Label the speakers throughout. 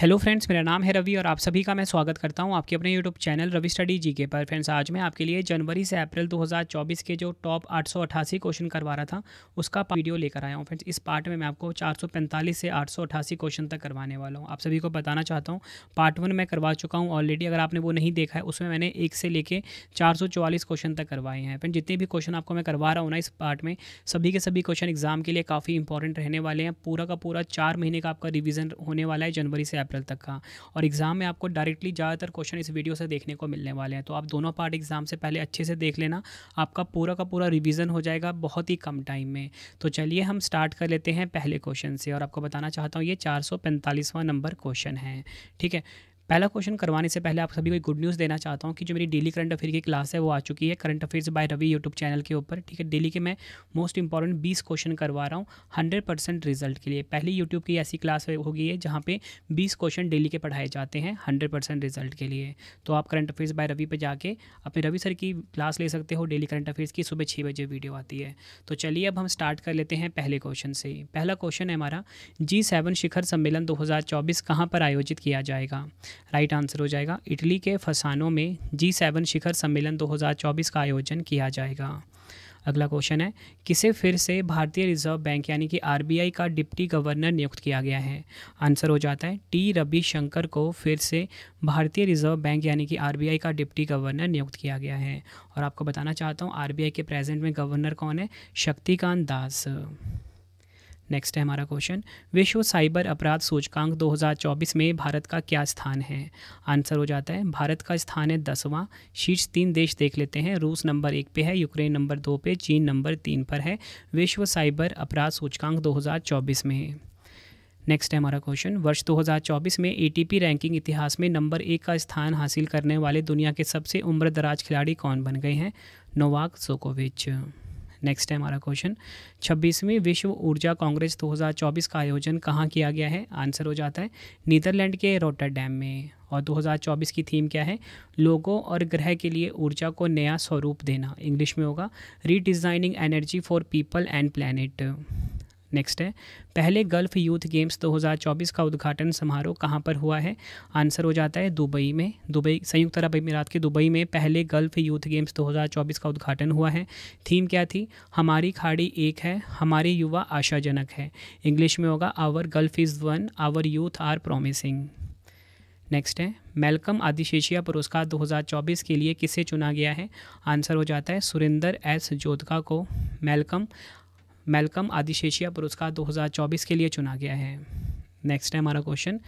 Speaker 1: hello friends मेरा नाम है रवि और आप सभी का मैं स्वागत करता हूं आपके अपने YouTube channel Ravi study ji के पर फ्रेंड्स आज मैं आपके लिए जनवरी से अप्रैल 2024 के जो टॉप 888 क्वेश्चन करवा रहा था उसका वीडियो लेकर आया हूं फ्रेंड्स इस पार्ट में मैं आपको 445 से 888 क्वेश्चन तक करवाने वाला हूँ आप सभी को बताना चाहता हूँ पार्ट वन मैं करवा चुका हूँ ऑलरेडी अगर आपने वो नहीं देखा है उसमें मैंने एक से लेकर चार क्वेश्चन तक करवाए हैं फ्रेंड जितने भी क्वेश्चन आपको मैं करवा रहा हूँ ना इस पार्ट में सभी के सभी क्वेश्चन एग्जाम के लिए काफ़ी इंपॉर्टेंट रहने वाले हैं पूरा का पूरा चार महीने का आपका रिविजन होने वाला है जनवरी से अप्रैल तक का और एग्ज़ाम में आपको डायरेक्टली ज़्यादातर क्वेश्चन इस वीडियो से देखने को मिलने वाले हैं तो आप दोनों पार्ट एग्ज़ाम से पहले अच्छे से देख लेना आपका पूरा का पूरा रिविज़न हो जाएगा बहुत ही कम टाइम में तो चलिए हम स्टार्ट कर लेते हैं पहले क्वेश्चन से और आपको बताना चाहता हूँ ये चार नंबर क्वेश्चन है ठीक है पहला क्वेश्चन करवाने से पहले आप सभी को गुड न्यूज़ देना चाहता हूँ कि जो मेरी डेली करंट अफेयर की क्लास है वो आ चुकी है current affairs by Ravi YouTube channel के ऊपर ठीक है डेली के मैं मोस्ट इंपॉर्टेंट बीस क्वेश्चन करवा रहा हूँ हंड्रेड परसेंट रिजल्ट के लिए पहली यूट्यूब की ऐसी क्लास होगी है जहाँ पे बीस क्वेश्चन डेली के पढ़ाए जाते हैं हंड्रेड परसेंट रिजल्ट के लिए तो आप करंट अफेयर्स बाय रवि पर जाकर अपने रवि सर की क्लास ले सकते हो डेली करंट अफेयर्स की सुबह छः बजे वीडियो आती है तो चलिए अब हम स्टार्ट कर लेते हैं पहले क्वेश्चन से पहला क्वेश्चन है हमारा जी सेवन शिखर सम्मेलन दो हज़ार चौबीस कहाँ पर आयोजित किया जाएगा राइट आंसर हो जाएगा इटली के फसानों में जी सेवन शिखर सम्मेलन 2024 का आयोजन किया जाएगा अगला क्वेश्चन है किसे फिर से भारतीय रिजर्व बैंक यानी कि आरबीआई का डिप्टी गवर्नर नियुक्त किया गया है आंसर हो जाता है टी रविशंकर को फिर से भारतीय रिजर्व बैंक यानी कि आरबीआई का डिप्टी गवर्नर नियुक्त किया गया है और आपको बताना चाहता हूँ आरबीआई के प्रेजेंट में गवर्नर कौन है शक्तिकांत दास नेक्स्ट है हमारा क्वेश्चन विश्व साइबर अपराध सूचकांक 2024 में भारत का क्या स्थान है आंसर हो जाता है भारत का स्थान है दसवां शीर्ष तीन देश देख लेते हैं रूस नंबर एक पे है यूक्रेन नंबर दो पे चीन नंबर तीन पर है विश्व साइबर अपराध सूचकांक 2024 में नेक्स्ट है हमारा क्वेश्चन वर्ष 2024 में एटीपी रैंकिंग इतिहास में नंबर एक का स्थान हासिल करने वाले दुनिया के सबसे उम्र दराज खिलाड़ी कौन बन गए हैं नोवाक सोकोविच नेक्स्ट है हमारा क्वेश्चन छब्बीसवीं विश्व ऊर्जा कांग्रेस 2024 का आयोजन कहाँ किया गया है आंसर हो जाता है नीदरलैंड के रोटरडैम में और 2024 की थीम क्या है लोगों और ग्रह के लिए ऊर्जा को नया स्वरूप देना इंग्लिश में होगा redesigning energy for people and planet next है पहले गल्फ़ यूथ गेम्स 2024 का उद्घाटन समारोह कहाँ पर हुआ है आंसर हो जाता है दुबई में दुबई संयुक्त अरब अमीरात के दुबई में पहले गल्फ़ यूथ गेम्स 2024 का उद्घाटन हुआ है थीम क्या थी हमारी खाड़ी एक है हमारे युवा आशाजनक है इंग्लिश में होगा our gulf is one our youth are promising next है मेलकम आदिशेषिया पुरस्कार 2024 के लिए किसे चुना गया है आंसर हो जाता है सुरेंद्र एस जोधका को मेलकम मेलकम आदिशेषिया पुरस्कार 2024 के लिए चुना गया है नेक्स्ट है हमारा question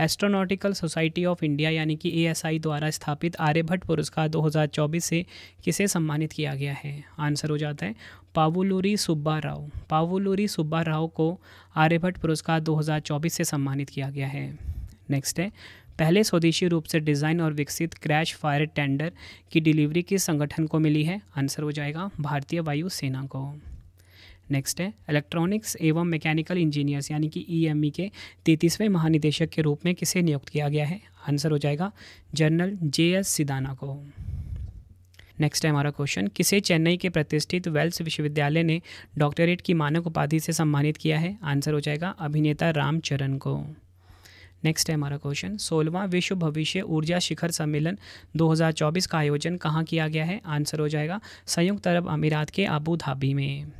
Speaker 1: Astronautical Society of India यानी कि एएसआई द्वारा स्थापित आर्यभट्ट पुरस्कार 2024 से किसे सम्मानित किया गया है आंसर हो जाता है पावुलूरी सुब्बा राव पावुलूरी सुब्बा राव को आर्यभट्ट पुरस्कार 2024 से सम्मानित किया गया है नेक्स्ट है पहले स्वदेशी रूप से डिज़ाइन और विकसित क्रैश फायर टेंडर की डिलीवरी किस संगठन को मिली है आंसर हो जाएगा भारतीय वायु सेना को नेक्स्ट है इलेक्ट्रॉनिक्स एवं मैकेनिकल इंजीनियर्स यानी कि ईएमई e e के तैतीसवें महानिदेशक के रूप में किसे नियुक्त किया गया है आंसर हो जाएगा जनरल जे एस सिदाना को नेक्स्ट है हमारा क्वेश्चन किसे चेन्नई के प्रतिष्ठित वेल्स विश्वविद्यालय ने डॉक्टरेट की मानक उपाधि से सम्मानित किया है आंसर हो जाएगा अभिनेता रामचरण को नेक्स्ट है हमारा क्वेश्चन सोलवा विश्व भविष्य ऊर्जा शिखर सम्मेलन 2024 का आयोजन कहाँ किया गया है आंसर हो जाएगा संयुक्त अरब अमीरात के अबू धाबी में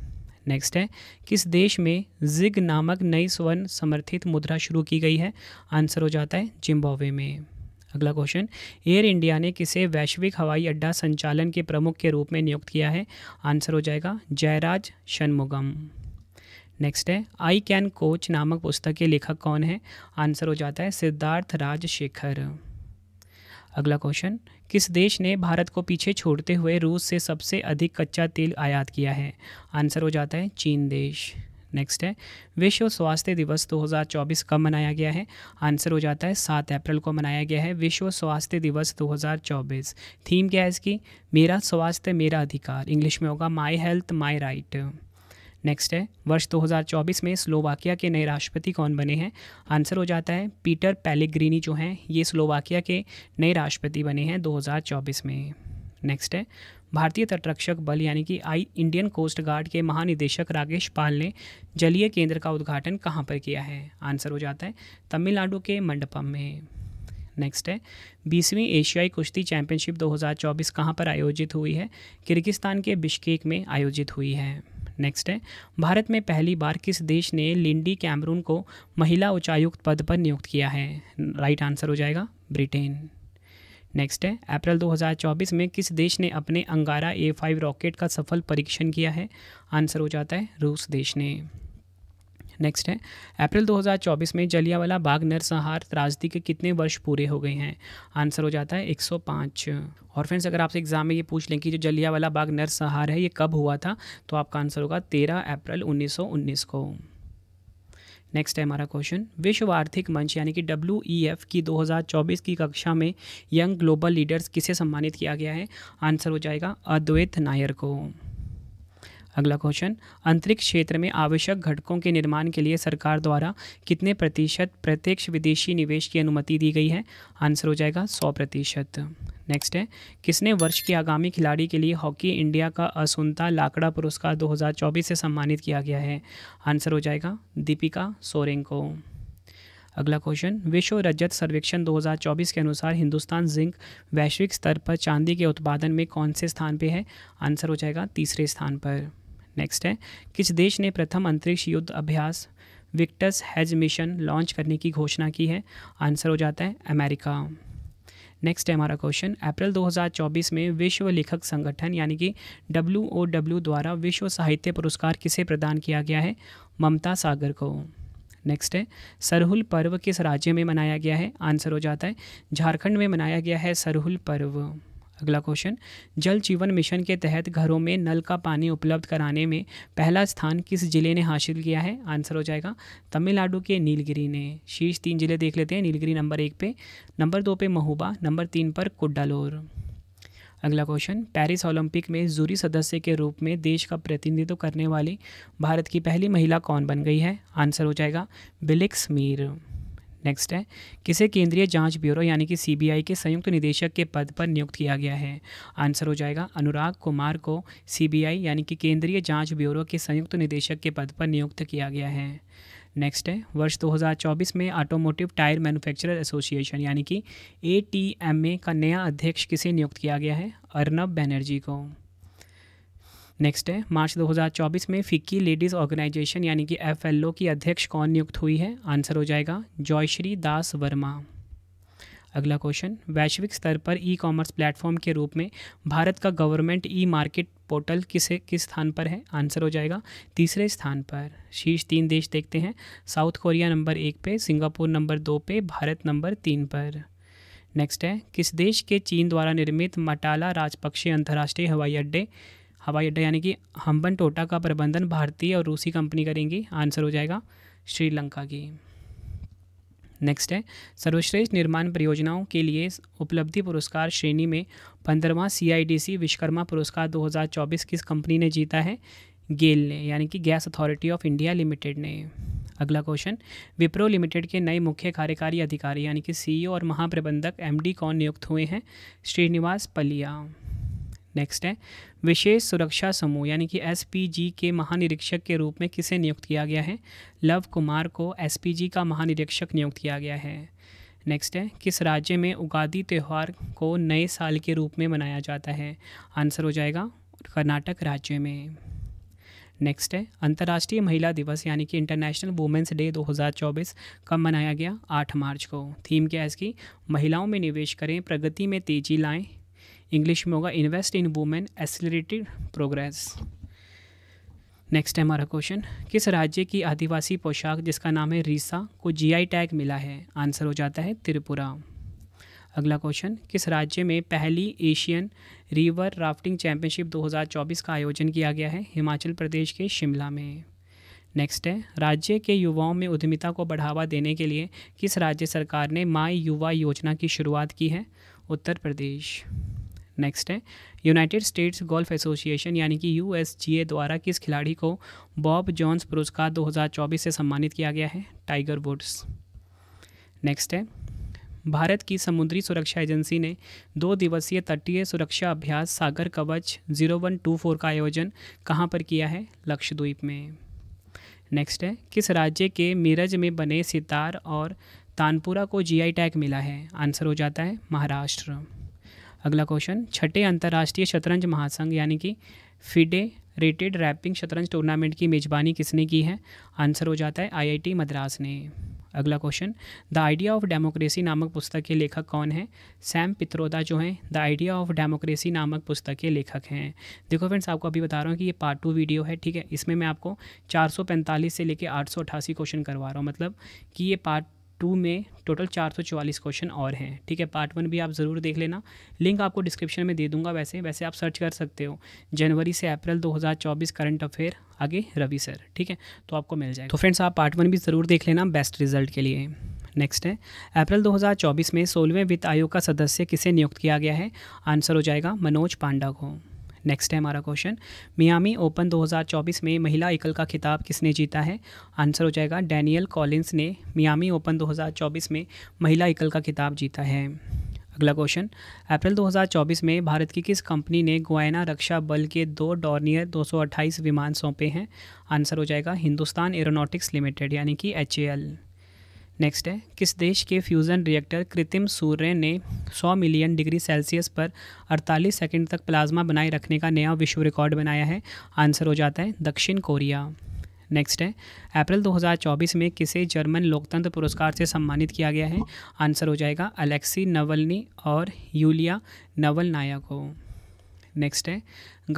Speaker 1: नेक्स्ट है किस देश में जिग नामक नई स्वर्ण समर्थित मुद्रा शुरू की गई है आंसर हो जाता है जिम्बावे में अगला क्वेश्चन एयर इंडिया ने किसे वैश्विक हवाई अड्डा संचालन के प्रमुख के रूप में नियुक्त किया है आंसर हो जाएगा जयराज शनमुगम नेक्स्ट है आई कैन कोच नामक पुस्तक के लेखक कौन है आंसर हो जाता है सिद्धार्थ राजशेखर अगला क्वेश्चन किस देश ने भारत को पीछे छोड़ते हुए रूस से सबसे अधिक कच्चा तेल आयात किया है आंसर हो जाता है चीन देश नेक्स्ट है विश्व स्वास्थ्य दिवस 2024 कब मनाया गया है आंसर हो जाता है सात अप्रैल को मनाया गया है विश्व स्वास्थ्य दिवस 2024 थीम क्या है इसकी मेरा स्वास्थ्य मेरा अधिकार इंग्लिश में होगा my health my right next है वर्ष 2024 में स्लोवाकिया के नए राष्ट्रपति कौन बने हैं आंसर हो जाता है पीटर पैलेग्रीनी जो हैं ये स्लोवाकिया के नए राष्ट्रपति बने हैं 2024 में नेक्स्ट है भारतीय तटरक्षक बल यानी कि आई इंडियन कोस्ट गार्ड के महानिदेशक राकेश पाल ने जलीय केंद्र का उद्घाटन कहाँ पर किया है आंसर हो जाता है तमिलनाडु के मंडपम में नेक्स्ट है बीसवीं एशियाई कुश्ती चैंपियनशिप 2024 कहाँ पर आयोजित हुई है किर्गिस्तान के बिश्केक में आयोजित हुई है नेक्स्ट है भारत में पहली बार किस देश ने लिंडी कैमरून को महिला उच्चायुक्त पद पर नियुक्त किया है राइट आंसर हो जाएगा ब्रिटेन नेक्स्ट है अप्रैल 2024 में किस देश ने अपने अंगारा ए फाइव रॉकेट का सफल परीक्षण किया है आंसर हो जाता है रूस देश ने नेक्स्ट है अप्रैल 2024 में जलियावाला बाग नरसंहार त्रासदी के कितने वर्ष पूरे हो गए हैं आंसर हो जाता है 105 और फ्रेंड्स अगर आपसे एग्जाम में ये पूछ लें कि जो जलियावाला बाग नरसंहार है ये कब हुआ था तो आपका आंसर होगा तेरह अप्रैल उन्नीस को नेक्स्ट है हमारा क्वेश्चन विश्व आर्थिक मंच यानी कि डब्ल्यू e की 2024 की कक्षा में यंग ग्लोबल लीडर्स किसे सम्मानित किया गया है आंसर हो जाएगा अद्वैत नायर को अगला क्वेश्चन अंतरिक्ष क्षेत्र में आवश्यक घटकों के निर्माण के लिए सरकार द्वारा कितने प्रतिशत प्रत्यक्ष विदेशी निवेश की अनुमति दी गई है आंसर हो जाएगा सौ प्रतिशत नेक्स्ट है किसने वर्ष के आगामी खिलाड़ी के लिए हॉकी इंडिया का असुनता लाकड़ा पुरस्कार 2024 से सम्मानित किया गया है आंसर हो जाएगा दीपिका सोरेंग को अगला क्वेश्चन विश्व रजत सर्वेक्षण 2024 के अनुसार हिंदुस्तान जिंक वैश्विक स्तर पर चांदी के उत्पादन में कौन से स्थान पे है आंसर हो जाएगा तीसरे स्थान पर नेक्स्ट है किस देश ने प्रथम अंतरिक्ष युद्ध अभ्यास विक्टस हैज मिशन लॉन्च करने की घोषणा की है आंसर हो जाता है अमेरिका नेक्स्ट है हमारा क्वेश्चन अप्रैल 2024 में विश्व लेखक संगठन यानी कि डब्ल्यू द्वारा विश्व साहित्य पुरस्कार किसे प्रदान किया गया है ममता सागर को नेक्स्ट है सरहुल पर्व किस राज्य में मनाया गया है आंसर हो जाता है झारखंड में मनाया गया है सरहुल पर्व अगला क्वेश्चन जल जीवन मिशन के तहत घरों में नल का पानी उपलब्ध कराने में पहला स्थान किस जिले ने हासिल किया है आंसर हो जाएगा तमिलनाडु के नीलगिरी ने शीर्ष तीन जिले देख लेते हैं नीलगिरी नंबर एक पे नंबर दो पे महूबा नंबर तीन पर कुडालोर अगला क्वेश्चन पेरिस ओलंपिक में जूरी सदस्य के रूप में देश का प्रतिनिधित्व करने वाली भारत की पहली महिला कौन बन गई है आंसर हो जाएगा बिलिक्स मीर नेक्स्ट है किसे केंद्रीय जांच ब्यूरो यानी कि सीबीआई के संयुक्त निदेशक के पद पर नियुक्त किया गया है आंसर हो जाएगा अनुराग कुमार को सीबीआई यानी कि केंद्रीय जांच ब्यूरो के संयुक्त निदेशक के पद पर नियुक्त किया गया है नेक्स्ट है वर्ष 2024 में ऑटोमोटिव टायर मैन्युफैक्चरर एसोसिएशन यानी कि ए का नया अध्यक्ष किसे नियुक्त किया गया है अर्नब बैनर्जी को नेक्स्ट है मार्च 2024 में फिक्की लेडीज़ ऑर्गेनाइजेशन यानी कि एफ की अध्यक्ष कौन नियुक्त हुई है आंसर हो जाएगा जॉयश्री दास वर्मा अगला क्वेश्चन वैश्विक स्तर पर ई कॉमर्स प्लेटफॉर्म के रूप में भारत का गवर्नमेंट ई मार्केट पोर्टल किसे किस स्थान पर है आंसर हो जाएगा तीसरे स्थान पर शीर्ष तीन देश देखते हैं साउथ कोरिया नंबर एक पे सिंगापुर नंबर दो पे भारत नंबर तीन पर नेक्स्ट है किस देश के चीन द्वारा निर्मित मटाला राजपक्षे अंतर्राष्ट्रीय हवाई अड्डे हवाई अड्डा यानी कि हम्बन टोटा का प्रबंधन भारतीय और रूसी कंपनी करेंगी आंसर हो जाएगा श्रीलंका की नेक्स्ट है सर्वश्रेष्ठ निर्माण परियोजनाओं के लिए उपलब्धि पुरस्कार श्रेणी में पंद्रहवां सीआईडीसी विश्वकर्मा पुरस्कार 2024 किस कंपनी ने जीता है गेल ने यानी कि Gas Authority of India Limited ने अगला क्वेश्चन विप्रो लिमिटेड के नए मुख्य कार्यकारी अधिकारी यानी कि सीईओ e और महाप्रबंधक एमडी कौन नियुक्त हुए हैं श्रीनिवास पलिया नेक्स्ट है विशेष सुरक्षा समूह यानी कि एसपीजी के महानिरीक्षक के रूप में किसे नियुक्त किया गया है लव कुमार को एसपीजी का महानिरीक्षक नियुक्त किया गया है नेक्स्ट है किस राज्य में उगादी त्यौहार को नए साल के रूप में मनाया जाता है आंसर हो जाएगा कर्नाटक राज्य में नेक्स्ट है अंतर्राष्ट्रीय महिला दिवस यानी कि इंटरनेशनल वुमेंस डे 2024 कब मनाया गया 8 मार्च को थीम क्या है इसकी महिलाओं में निवेश करें प्रगति में तेजी लाएं इंग्लिश में होगा invest in women accelerated progress next है हमारा क्वेश्चन किस राज्य की आदिवासी पोशाक जिसका नाम है रीसा को जीआई टैग मिला है आंसर हो जाता है त्रिपुरा अगला क्वेश्चन किस राज्य में पहली एशियन रिवर राफ्टिंग चैंपियनशिप 2024 का आयोजन किया गया है हिमाचल प्रदेश के शिमला में नेक्स्ट है राज्य के युवाओं में उद्यमिता को बढ़ावा देने के लिए किस राज्य सरकार ने माई युवा योजना की शुरुआत की है उत्तर प्रदेश नेक्स्ट है यूनाइटेड स्टेट्स गोल्फ एसोसिएशन यानी कि यू द्वारा किस खिलाड़ी को बॉब जॉन्स पुरस्कार 2024 से सम्मानित किया गया है टाइगर वुड्स नेक्स्ट है भारत की समुद्री सुरक्षा एजेंसी ने दो दिवसीय तटीय सुरक्षा अभ्यास सागर कवच 0124 का आयोजन कहाँ पर किया है लक्षद्वीप में नेक्स्ट है किस राज्य के मीरज में बने सितार और तानपुरा को जीआई टैग मिला है आंसर हो जाता है महाराष्ट्र अगला क्वेश्चन छठे अंतर्राष्ट्रीय शतरंज महासंघ यानी कि फिडे रेटेड रैपिंग शतरंज टूर्नामेंट की मेज़बानी किसने की है आंसर हो जाता है आईआईटी मद्रास ने अगला question the idea of democracy नामक पुस्तक के लेखक कौन हैं सैम पित्रोदा जो हैं द आइडिया ऑफ डेमोक्रेसी नामक पुस्तक के लेखक हैं देखो फ्रेंड्स आपको अभी बता रहा हूँ कि ये पार्ट टू वीडियो है ठीक है इसमें मैं आपको 445 से लेकर 888 क्वेश्चन करवा रहा हूँ मतलब कि ये पार्ट टू में टोटल चवालीस क्वेश्चन और हैं ठीक है पार्ट वन भी आप ज़रूर देख लेना लिंक आपको डिस्क्रिप्शन में दे दूंगा वैसे वैसे आप सर्च कर सकते हो जनवरी से अप्रैल 2024 करंट अफेयर आगे रवि सर ठीक है तो आपको मिल जाएगा तो फ्रेंड्स आप पार्ट वन भी ज़रूर देख लेना बेस्ट रिजल्ट के लिए नेक्स्ट है अप्रैल 2024 में सोलहवें वित्त आयोग का सदस्य किसे नियुक्त किया गया है आंसर हो जाएगा मनोज पांडा को नेक्स्ट है हमारा क्वेश्चन मियामी ओपन 2024 में महिला एकल का खिताब किसने जीता है आंसर हो जाएगा डैनियल कॉलिंस ने मियामी ओपन 2024 में महिला एकल का खिताब जीता है अगला क्वेश्चन अप्रैल 2024 में भारत की किस कंपनी ने गुआना रक्षा बल के दो डॉर्नियर 228 विमान सौंपे हैं आंसर हो जाएगा हिंदुस्तान एरोनॉटिक्स लिमिटेड यानी कि एच नेक्स्ट है किस देश के फ्यूज़न रिएक्टर कृत्रिम सूर्य ने 100 मिलियन डिग्री सेल्सियस पर 48 सेकंड तक प्लाज्मा बनाए रखने का नया विश्व रिकॉर्ड बनाया है आंसर हो जाता है दक्षिण कोरिया नेक्स्ट है अप्रैल 2024 में किसे जर्मन लोकतंत्र पुरस्कार से सम्मानित किया गया है आंसर हो जाएगा अलेक्सी नवलनी और यूलिया नवल को नेक्स्ट है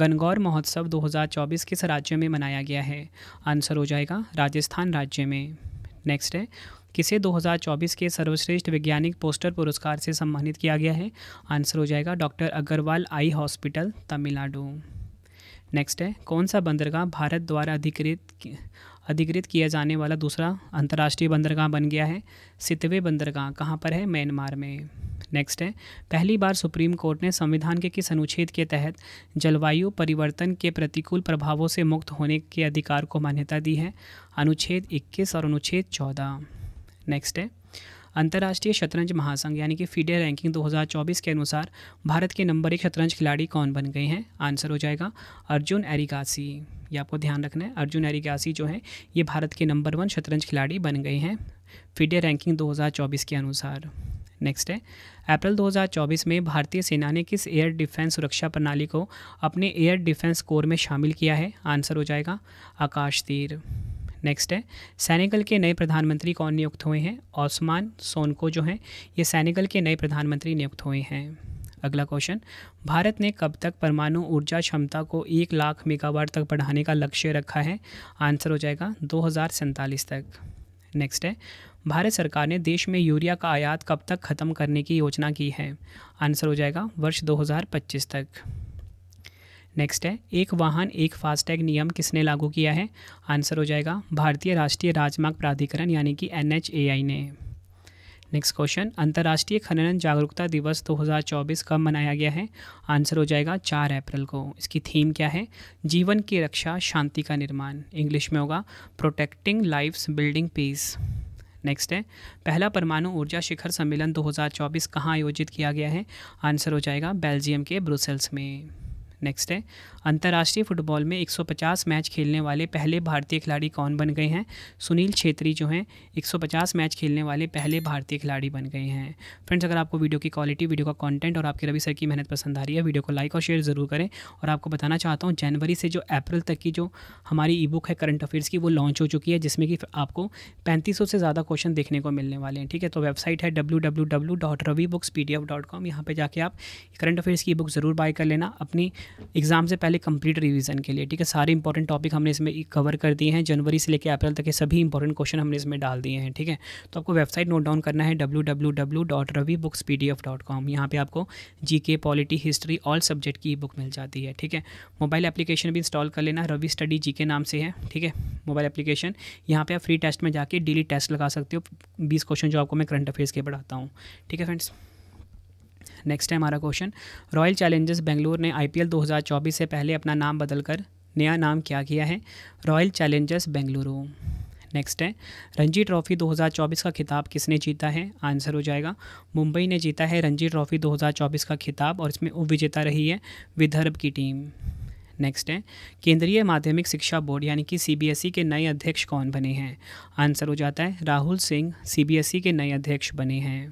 Speaker 1: गनगौर महोत्सव 2024 किस राज्य में मनाया गया है आंसर हो जाएगा राजस्थान राज्य में नेक्स्ट है किसे 2024 के सर्वश्रेष्ठ वैज्ञानिक पोस्टर पुरस्कार से सम्मानित किया गया है आंसर हो जाएगा doctor Agarwal eye hospital Tamil Nadu next है कौन सा बंदरगाह भारत द्वारा अधिकृत अधिकृत किया जाने वाला दूसरा अंतर्राष्ट्रीय बंदरगाह बन गया है सितवे बंदरगाह कहाँ पर है म्यांमार में नेक्स्ट है पहली बार सुप्रीम कोर्ट ने संविधान के किस अनुच्छेद के तहत जलवायु परिवर्तन के प्रतिकूल प्रभावों से मुक्त होने के अधिकार को मान्यता दी है अनुच्छेद 21 और अनुच्छेद नेक्स्ट है अंतर्राष्ट्रीय शतरंज महासंघ यानी कि फीडे रैंकिंग 2024 के अनुसार भारत के नंबर एक शतरंज खिलाड़ी कौन बन गए हैं आंसर हो जाएगा अर्जुन एरिकासी ये आपको ध्यान रखना है अर्जुन एरिकासी जो है ये भारत के नंबर वन शतरंज खिलाड़ी बन गए हैं फीडे रैंकिंग 2024 के अनुसार नेक्स्ट है अप्रैल 2024 में भारतीय सेना ने किस एयर डिफेंस सुरक्षा प्रणाली को अपने एयर डिफेंस कोर में शामिल किया है आंसर हो जाएगा आकाश तीर नेक्स्ट है सैनिकल के नए प्रधानमंत्री कौन नियुक्त हुए हैं ओस्मान सोनको जो हैं ये सैनिकल के नए प्रधानमंत्री नियुक्त हुए हैं अगला क्वेश्चन भारत ने कब तक परमाणु ऊर्जा क्षमता को एक लाख मेगावाट तक बढ़ाने का लक्ष्य रखा है आंसर हो जाएगा दो तक नेक्स्ट है भारत सरकार ने देश में यूरिया का आयात कब तक ख़त्म करने की योजना की है आंसर हो जाएगा वर्ष 2025 तक नेक्स्ट है एक वाहन एक फास्टैग नियम किसने लागू किया है आंसर हो जाएगा भारतीय राष्ट्रीय राजमार्ग प्राधिकरण यानी कि एन ने नेक्स्ट क्वेश्चन अंतर्राष्ट्रीय खनन जागरूकता दिवस 2024 कब मनाया गया है आंसर हो जाएगा चार अप्रैल को इसकी थीम क्या है जीवन की रक्षा शांति का निर्माण इंग्लिश में होगा protecting lives building peace next है पहला परमाणु ऊर्जा शिखर सम्मेलन 2024 कहाँ आयोजित किया गया है आंसर हो जाएगा बेल्जियम के ब्रुसेल्स में नेक्स्ट है अंतर्राष्ट्रीय फुटबॉल में 150 मैच खेलने वाले पहले भारतीय खिलाड़ी कौन बन गए हैं सुनील छेत्री जो हैं 150 मैच खेलने वाले पहले भारतीय खिलाड़ी बन गए हैं फ्रेंड्स अगर आपको वीडियो की क्वालिटी वीडियो का कंटेंट और आपके रवि सर की मेहनत पसंद आ रही है वीडियो को लाइक और शेयर ज़रूर करें और आपको बताना चाहता हूँ जनवरी से जो अप्रैल तक की जो हमारी ई बुक है करंट अफेयर्स की वो लॉन्च हो चुकी है जिसमें कि आपको पैंतीस से ज़्यादा क्वेश्चन देखने को मिलने वाले हैं ठीक है तो वेबसाइट है W W W dot Ravi books P D F dot com यहाँ पर जाके आप करंट अफेयर्स की बुक ज़रूर बाय कर लेना अपनी एग्ज़ाम से पहले कंप्लीट रिवीजन के लिए ठीक है सारे इंपॉर्टेंट टॉपिक हमने इसमें कवर कर दिए हैं जनवरी से लेकर अप्रैल तक के सभी इंपॉर्टेंट क्वेश्चन हमने इसमें डाल दिए हैं ठीक है तो आपको वेबसाइट नोट डाउन करना है W W W dot Ravi books P D F dot com यहाँ पर आपको जी के पॉलिटी हिस्ट्री ऑल सब्जेक्ट की ई बुक मिल जाती है ठीक है मोबाइल एप्लीकेशन भी इंस्टॉल कर लेना रवि स्टडी जी के नाम से है ठीक है मोबाइल एप्लीकेशन यहाँ पर आप फ्री टेस्ट में जाके डेली टेस्ट लगा सकते हो बीस क्वेश्चन जो आपको मैं करंट अफेयर्स के पढ़ाता हूँ ठीक है फ्रेंड्स नेक्स्ट है हमारा क्वेश्चन रॉयल चैलेंजर्स बेंगलुरु ने आई 2024 से पहले अपना नाम बदलकर नया नाम क्या किया है रॉयल चैलेंजर्स बेंगलुरु नेक्स्ट है रणजी ट्रॉफी 2024 का खिताब किसने जीता है आंसर हो जाएगा मुंबई ने जीता है रणजी ट्रॉफी 2024 का खिताब और इसमें उप विजेता रही है विदर्भ की टीम नेक्स्ट है केंद्रीय माध्यमिक शिक्षा बोर्ड यानी कि सीबीएसई e के नए अध्यक्ष कौन बने हैं आंसर हो जाता है राहुल सिंह सीबीएसई e के नए अध्यक्ष बने हैं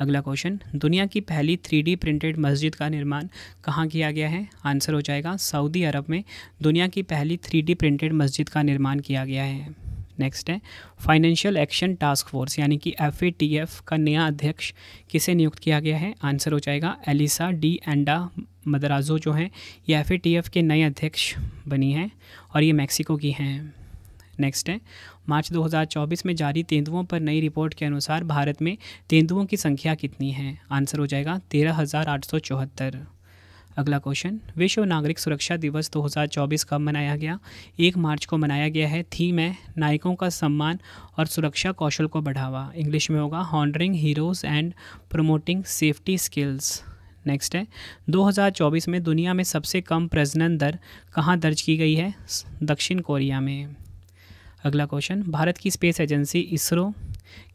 Speaker 1: अगला क्वेश्चन दुनिया की पहली थ्री प्रिंटेड मस्जिद का निर्माण कहाँ किया गया है आंसर हो जाएगा सऊदी अरब में दुनिया की पहली थ्री प्रिंटेड मस्जिद का निर्माण किया गया है नेक्स्ट है फाइनेंशियल एक्शन टास्क फोर्स यानी कि एफ का नया अध्यक्ष किसे नियुक्त किया गया है आंसर हो जाएगा एलिसा डी एंडा मदराजो जो हैं ये एफ के नए अध्यक्ष बनी हैं और ये मैक्सिको की हैं नेक्स्ट है मार्च 2024 में जारी तेंदुओं पर नई रिपोर्ट के अनुसार भारत में तेंदुओं की संख्या कितनी है आंसर हो जाएगा तेरह अगला क्वेश्चन विश्व नागरिक सुरक्षा दिवस 2024 कब मनाया गया एक मार्च को मनाया गया है थीम है नायकों का सम्मान और सुरक्षा कौशल को बढ़ावा इंग्लिश में होगा honouring heroes and promoting safety skills next है 2024 में दुनिया में सबसे कम प्रजनन दर कहाँ दर्ज की गई है दक्षिण कोरिया में अगला क्वेश्चन भारत की स्पेस एजेंसी इसरो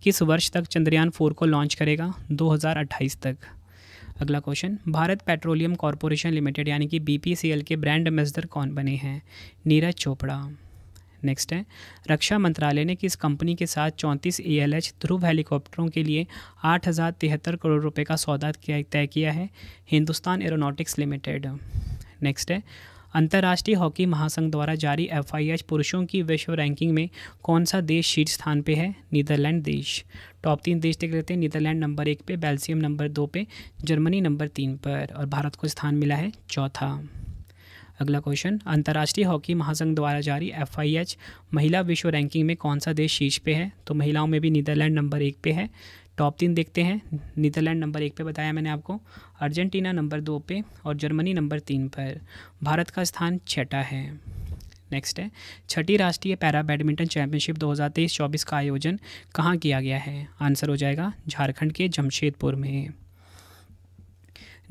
Speaker 1: किस वर्ष तक चंद्रयान फोर को लॉन्च करेगा 2028 तक अगला question Bharat petroleum corporation limited यानी कि बी के ब्रांड एम्बेसडर कौन बने हैं नीरज चोपड़ा नेक्स्ट है रक्षा मंत्रालय ने किस कंपनी के साथ चौंतीस ए ध्रुव हेलीकॉप्टरों के लिए आठ हज़ार तिहत्तर करोड़ रुपए का सौदा तय किया है हिंदुस्तान एरोनॉटिक्स लिमिटेड नेक्स्ट है अंतर्राष्ट्रीय हॉकी महासंघ द्वारा जारी एफआईएच पुरुषों की विश्व रैंकिंग में कौन सा देश शीर्ष स्थान पे है नीदरलैंड देश टॉप तीन देश देख लेते हैं नीदरलैंड नंबर एक पे बेल्जियम नंबर दो पे जर्मनी नंबर तीन पर और भारत को स्थान मिला है चौथा अगला क्वेश्चन अंतर्राष्ट्रीय हॉकी महासंघ द्वारा जारी एफ महिला विश्व रैंकिंग में कौन सा देश शीर्ष पे है तो महिलाओं में भी नीदरलैंड नंबर एक पे है टॉप तीन देखते हैं नीदरलैंड नंबर एक पे बताया मैंने आपको अर्जेंटीना नंबर दो पे और जर्मनी नंबर तीन पर भारत का स्थान छठा है नेक्स्ट है छठी राष्ट्रीय पैरा बैडमिंटन चैंपियनशिप 2023-24 का आयोजन कहाँ किया गया है आंसर हो जाएगा झारखंड के जमशेदपुर में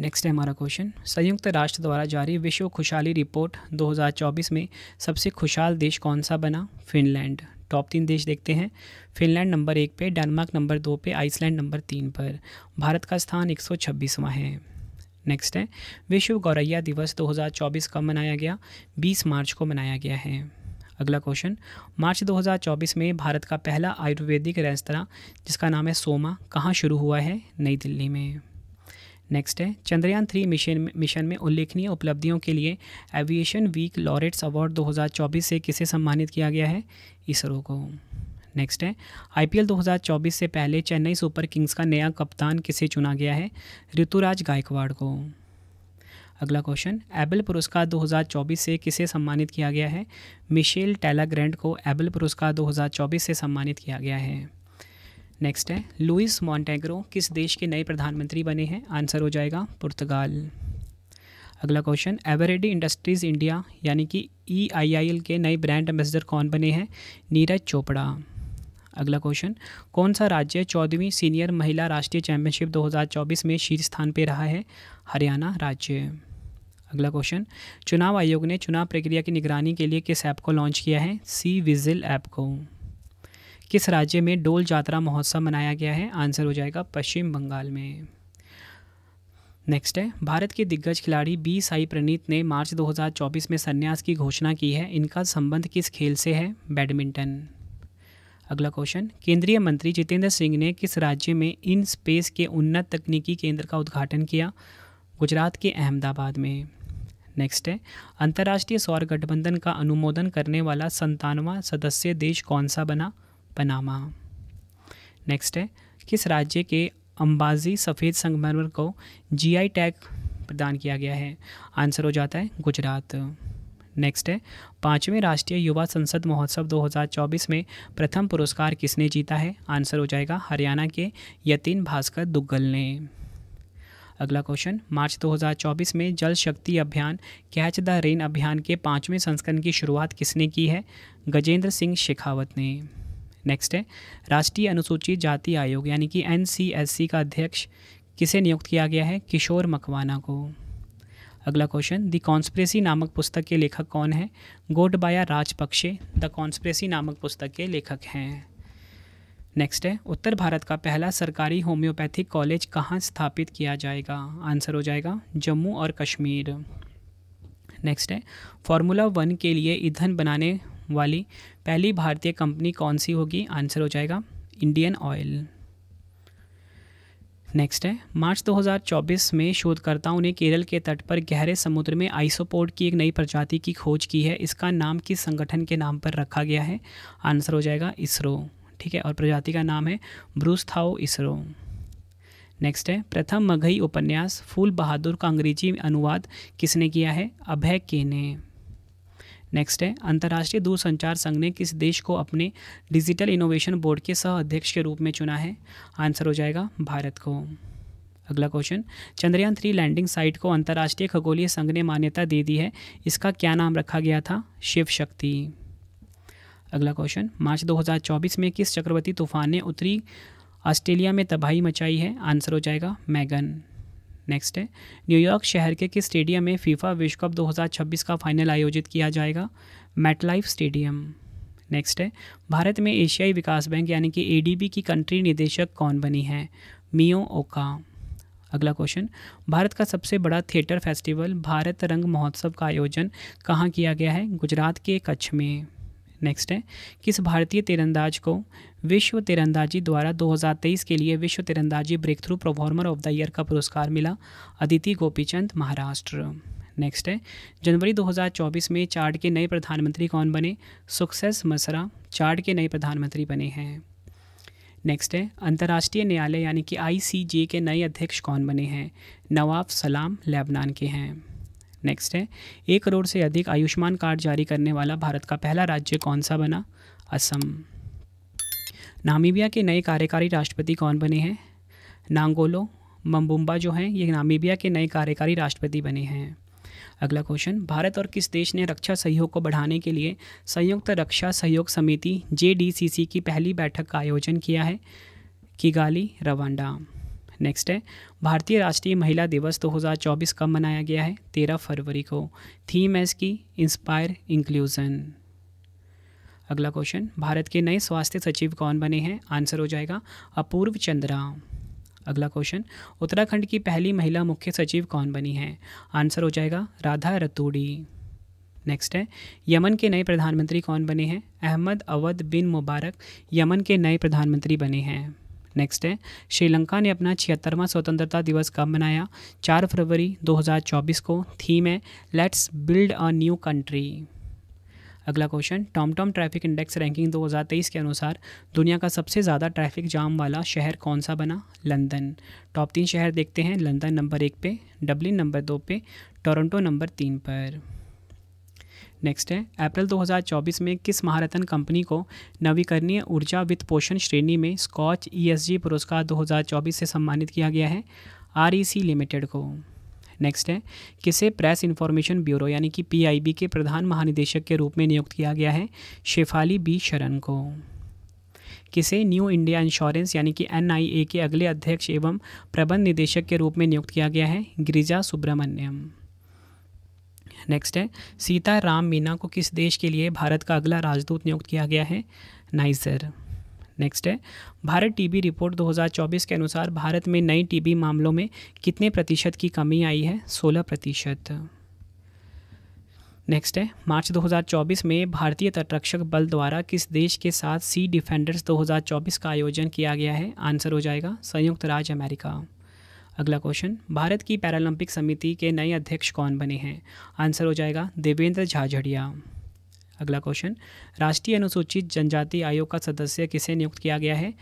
Speaker 1: नेक्स्ट है हमारा क्वेश्चन संयुक्त राष्ट्र द्वारा जारी विश्व खुशहाली रिपोर्ट 2024 में सबसे खुशहाल देश कौन सा बना फिनलैंड टॉप तीन देश देखते हैं फिनलैंड नंबर एक पे डेनमार्क नंबर दो पे आइसलैंड नंबर तीन पर भारत का स्थान एक सौ है नेक्स्ट है विश्व गौरैया दिवस 2024 कब मनाया गया 20 मार्च को मनाया गया है अगला क्वेश्चन मार्च 2024 में भारत का पहला आयुर्वेदिक रेस्तरा जिसका नाम है सोमा कहाँ शुरू हुआ है नई दिल्ली में नेक्स्ट है चंद्रयान थ्री मिशन मिशन में उल्लेखनीय उपलब्धियों के लिए एविएशन वीक लॉरेट्स अवार्ड 2024 से किसे सम्मानित किया गया है इसरो को नेक्स्ट है आईपीएल 2024 से पहले चेन्नई सुपर किंग्स का नया कप्तान किसे चुना गया है ऋतुराज गायकवाड़ को अगला क्वेश्चन एबल पुरस्कार 2024 से किसे सम्मानित किया गया है मिशेल ग्रैंड को एबल पुरस्कार 2024 से सम्मानित किया गया है नेक्स्ट है लुइस मॉन्टेग्रो किस देश के नए प्रधानमंत्री बने हैं आंसर हो जाएगा पुर्तगाल अगला क्वेश्चन एवरेडी इंडस्ट्रीज़ इंडिया यानी कि ई e के नए ब्रांड एम्बेसडर कौन बने हैं नीरज चोपड़ा अगला क्वेश्चन कौन सा राज्य चौदहवीं सीनियर महिला राष्ट्रीय चैंपियनशिप 2024 में शीर्ष स्थान पर रहा है हरियाणा राज्य अगला क्वेश्चन चुनाव आयोग ने चुनाव प्रक्रिया की निगरानी के लिए किस ऐप को लॉन्च किया है सी विजिल ऐप को किस राज्य में डोल जात्रा महोत्सव मनाया गया है आंसर हो जाएगा पश्चिम बंगाल में नेक्स्ट है भारत के दिग्गज खिलाड़ी बी साई प्रणीत ने मार्च 2024 में संन्यास की घोषणा की है इनका संबंध किस खेल से है बैडमिंटन अगला क्वेश्चन केंद्रीय मंत्री जितेंद्र सिंह ने किस राज्य में इन स्पेस के उन्नत तकनीकी केंद्र का उद्घाटन किया गुजरात के अहमदाबाद में नेक्स्ट है अंतर्राष्ट्रीय सौर गठबंधन का अनुमोदन करने वाला संतानवा सदस्य देश कौन सा बना पनामा नेक्स्ट है किस राज्य के अंबाजी सफ़ेद संगमरमर को जीआई टैग प्रदान किया गया है आंसर हो जाता है गुजरात नेक्स्ट है पाँचवें राष्ट्रीय युवा संसद महोत्सव 2024 में प्रथम पुरस्कार किसने जीता है आंसर हो जाएगा हरियाणा के यतीन भास्कर दुग्गल ने अगला क्वेश्चन मार्च 2024 में जल शक्ति अभियान कैच द रेन अभियान के पाँचवें संस्करण की शुरुआत किसने की है गजेंद्र सिंह शेखावत ने नेक्स्ट है राष्ट्रीय अनुसूचित जाति आयोग यानी कि एन का अध्यक्ष किसे नियुक्त किया गया है किशोर मकवाना को अगला क्वेश्चन द कॉन्स्प्रेसी नामक पुस्तक के लेखक कौन है गोडबाया राजपक्षे द कॉन्स्प्रेसी नामक पुस्तक के लेखक हैं नेक्स्ट है उत्तर भारत का पहला सरकारी होम्योपैथिक कॉलेज कहाँ स्थापित किया जाएगा आंसर हो जाएगा जम्मू और कश्मीर नेक्स्ट है फॉर्मूला वन के लिए ईंधन बनाने वाली पहली भारतीय कंपनी कौन सी होगी आंसर हो जाएगा इंडियन ऑयल नेक्स्ट है मार्च 2024 में शोधकर्ताओं ने केरल के तट पर गहरे समुद्र में आइसोपोर्ट की एक नई प्रजाति की खोज की है इसका नाम किस संगठन के नाम पर रखा गया है आंसर हो जाएगा इसरो ठीक है और प्रजाति का नाम है ब्रूस्थाओ इसरो नेक्स्ट है प्रथम मघई उपन्यास फूल बहादुर का अंग्रेजी अनुवाद किसने किया है अभय के ने नेक्स्ट है अंतर्राष्ट्रीय दूरसंचार संघ ने किस देश को अपने डिजिटल इनोवेशन बोर्ड के सह अध्यक्ष के रूप में चुना है आंसर हो जाएगा भारत को अगला question Chandrayaan three landing site को अंतर्राष्ट्रीय खगोलीय संघ ने मान्यता दे दी है इसका क्या नाम रखा गया था शिव शक्ति अगला क्वेश्चन मार्च 2024 में किस चक्रवर्ती तूफान ने उत्तरी ऑस्ट्रेलिया में तबाही मचाई है आंसर हो जाएगा मैगन नेक्स्ट है न्यूयॉर्क शहर के किस स्टेडियम में फीफा विश्व कप 2026 का फाइनल आयोजित किया जाएगा मेटलाइफ स्टेडियम नेक्स्ट है भारत में एशियाई विकास बैंक यानी कि ए की कंट्री निदेशक कौन बनी है मियो ओका अगला क्वेश्चन भारत का सबसे बड़ा थिएटर फेस्टिवल भारत रंग महोत्सव का आयोजन कहाँ किया गया है गुजरात के कच्छ में नेक्स्ट है किस भारतीय तीरंदाज को विश्व तीरंदाजी द्वारा 2023 के लिए विश्व तीरंदाजी breakthrough performer of the year का पुरस्कार मिला अदिति गोपीचंद महाराष्ट्र नेक्स्ट है जनवरी 2024 में चार्ड के नए प्रधानमंत्री कौन बने सुक्सेस मसरा चार्ड के नए प्रधानमंत्री बने हैं नेक्स्ट है अंतर्राष्ट्रीय न्यायालय यानी कि आईसीजे के नए अध्यक्ष कौन बने हैं नवाब सलाम लेबनान के हैं नेक्स्ट है एक करोड़ से अधिक आयुष्मान कार्ड जारी करने वाला भारत का पहला राज्य कौन सा बना असम नामीबिया के नए कार्यकारी राष्ट्रपति कौन बने हैं नांगोलो मम्बुम्बा जो हैं ये नामीबिया के नए कार्यकारी राष्ट्रपति बने हैं अगला क्वेश्चन भारत और किस देश ने रक्षा सहयोग को बढ़ाने के लिए संयुक्त रक्षा सहयोग समिति जे की पहली बैठक का आयोजन किया है किगाली रवांडा नेक्स्ट है भारतीय राष्ट्रीय महिला दिवस 2024 कब मनाया गया है 13 फरवरी को थीम है इसकी इंस्पायर इंक्लूजन अगला क्वेश्चन भारत के नए स्वास्थ्य सचिव कौन बने हैं आंसर हो जाएगा अपूर्व चंद्रा अगला क्वेश्चन उत्तराखंड की पहली महिला मुख्य सचिव कौन बनी है आंसर हो जाएगा राधा रतूड़ी नेक्स्ट है यमन के नए प्रधानमंत्री कौन बने हैं Ahmed Awad bin Mubarak Yemen के नए प्रधानमंत्री बने हैं नेक्स्ट है श्रीलंका ने अपना छिहत्तरवां स्वतंत्रता दिवस कब मनाया चार फरवरी 2024 को थीम है let's build a new country अगला question Tom Tom traffic index ranking 2023 के अनुसार दुनिया का सबसे ज़्यादा ट्रैफिक जाम वाला शहर कौन सा बना लंदन टॉप तीन शहर देखते हैं लंदन नंबर एक पे डब्लिन नंबर दो पे टोरंटो नंबर तीन पर नेक्स्ट है अप्रैल 2024 में किस महारतन कंपनी को नवीकरणीय ऊर्जा वित्त पोषण श्रेणी में स्कॉच ईएसजी e पुरस्कार 2024 से सम्मानित किया गया है आरईसी लिमिटेड e को नेक्स्ट है किसे प्रेस इन्फॉर्मेशन ब्यूरो यानी कि पीआईबी के प्रधान महानिदेशक के रूप में नियुक्त किया गया है शेफाली बी शरण को किसे न्यू इंडिया इंश्योरेंस यानी कि एन के अगले अध्यक्ष एवं प्रबंध निदेशक के रूप में नियुक्त किया गया है गिरिजा सुब्रमण्यम नेक्स्ट है सीता राम मीना को किस देश के लिए भारत का अगला राजदूत नियुक्त किया गया है नाइजर नेक्स्ट है भारत टीबी रिपोर्ट 2024 के अनुसार भारत में नई टीबी मामलों में कितने प्रतिशत की कमी आई है 16 प्रतिशत नेक्स्ट है मार्च 2024 में भारतीय तटरक्षक बल द्वारा किस देश के साथ सी डिफेंडर्स 2024 का आयोजन किया गया है आंसर हो जाएगा संयुक्त राज्य अमेरिका अगला क्वेश्चन भारत की पैरालंपिक समिति के नए अध्यक्ष कौन बने हैं आंसर हो जाएगा देवेंद्र झाझड़िया अगला क्वेश्चन राष्ट्रीय अनुसूचित जनजाति आयोग का सदस्य किसे नियुक्त किया गया है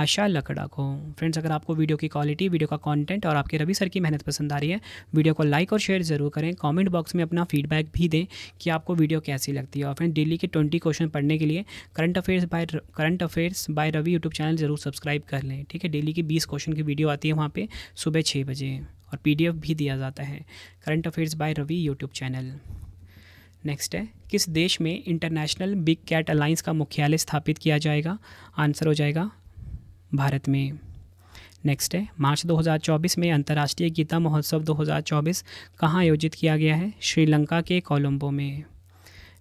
Speaker 1: आशा लकड़ा को फ्रेंड्स अगर आपको वीडियो की क्वालिटी वीडियो का कंटेंट और आपके रवि सर की मेहनत पसंद आ रही है वीडियो को लाइक और शेयर जरूर करें कमेंट बॉक्स में अपना फीडबैक भी दें कि आपको वीडियो कैसी लगती है और फ्रेंड डेली के ट्वेंटी क्वेश्चन पढ़ने के लिए current affairs by current affairs by Ravi YouTube channel जरूर सब्सक्राइब कर लें ठीक है डेली की बीस क्वेश्चन की वीडियो आती है वहाँ पर सुबह छः बजे और पी भी दिया जाता है current affairs by Ravi YouTube channel next है किस देश में इंटरनेशनल बिग कैट अलाइंस का मुख्यालय स्थापित किया जाएगा आंसर हो जाएगा भारत में नेक्स्ट है मार्च 2024 में अंतर्राष्ट्रीय गीता महोत्सव 2024 कहाँ आयोजित किया गया है श्रीलंका के कोलंबो में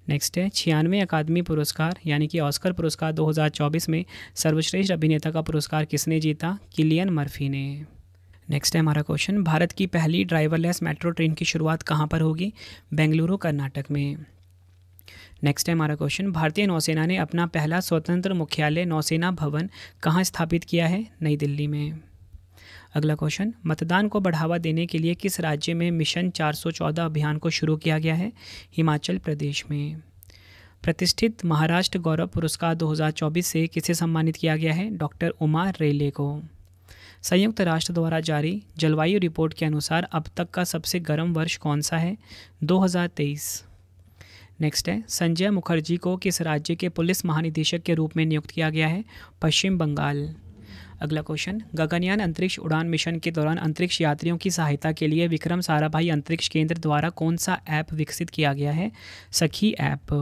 Speaker 1: नेक्स्ट है छियानवे अकादमी पुरस्कार यानी कि ऑस्कर पुरस्कार 2024 में सर्वश्रेष्ठ अभिनेता का पुरस्कार किसने जीता किलियन मर्फी ने नेक्स्ट है हमारा क्वेश्चन भारत की पहली ड्राइवरलेस मेट्रो ट्रेन की शुरुआत कहाँ पर होगी बेंगलुरु कर्नाटक में नेक्स्ट है हमारा क्वेश्चन भारतीय नौसेना ने अपना पहला स्वतंत्र मुख्यालय नौसेना भवन कहाँ स्थापित किया है नई दिल्ली में अगला क्वेश्चन मतदान को बढ़ावा देने के लिए किस राज्य में मिशन 414 अभियान को शुरू किया गया है हिमाचल प्रदेश में प्रतिष्ठित महाराष्ट्र गौरव पुरस्कार 2024 से किसे सम्मानित किया गया है डॉक्टर उमा रेले को संयुक्त राष्ट्र द्वारा जारी जलवायु रिपोर्ट के अनुसार अब तक का सबसे गर्म वर्ष कौन सा है 2023 नेक्स्ट है संजय मुखर्जी को किस राज्य के पुलिस महानिदेशक के रूप में नियुक्त किया गया है पश्चिम बंगाल अगला क्वेश्चन गगनयान अंतरिक्ष उड़ान मिशन के दौरान अंतरिक्ष यात्रियों की सहायता के लिए विक्रम साराभाई अंतरिक्ष केंद्र द्वारा कौन सा ऐप विकसित किया गया है सखी ऐप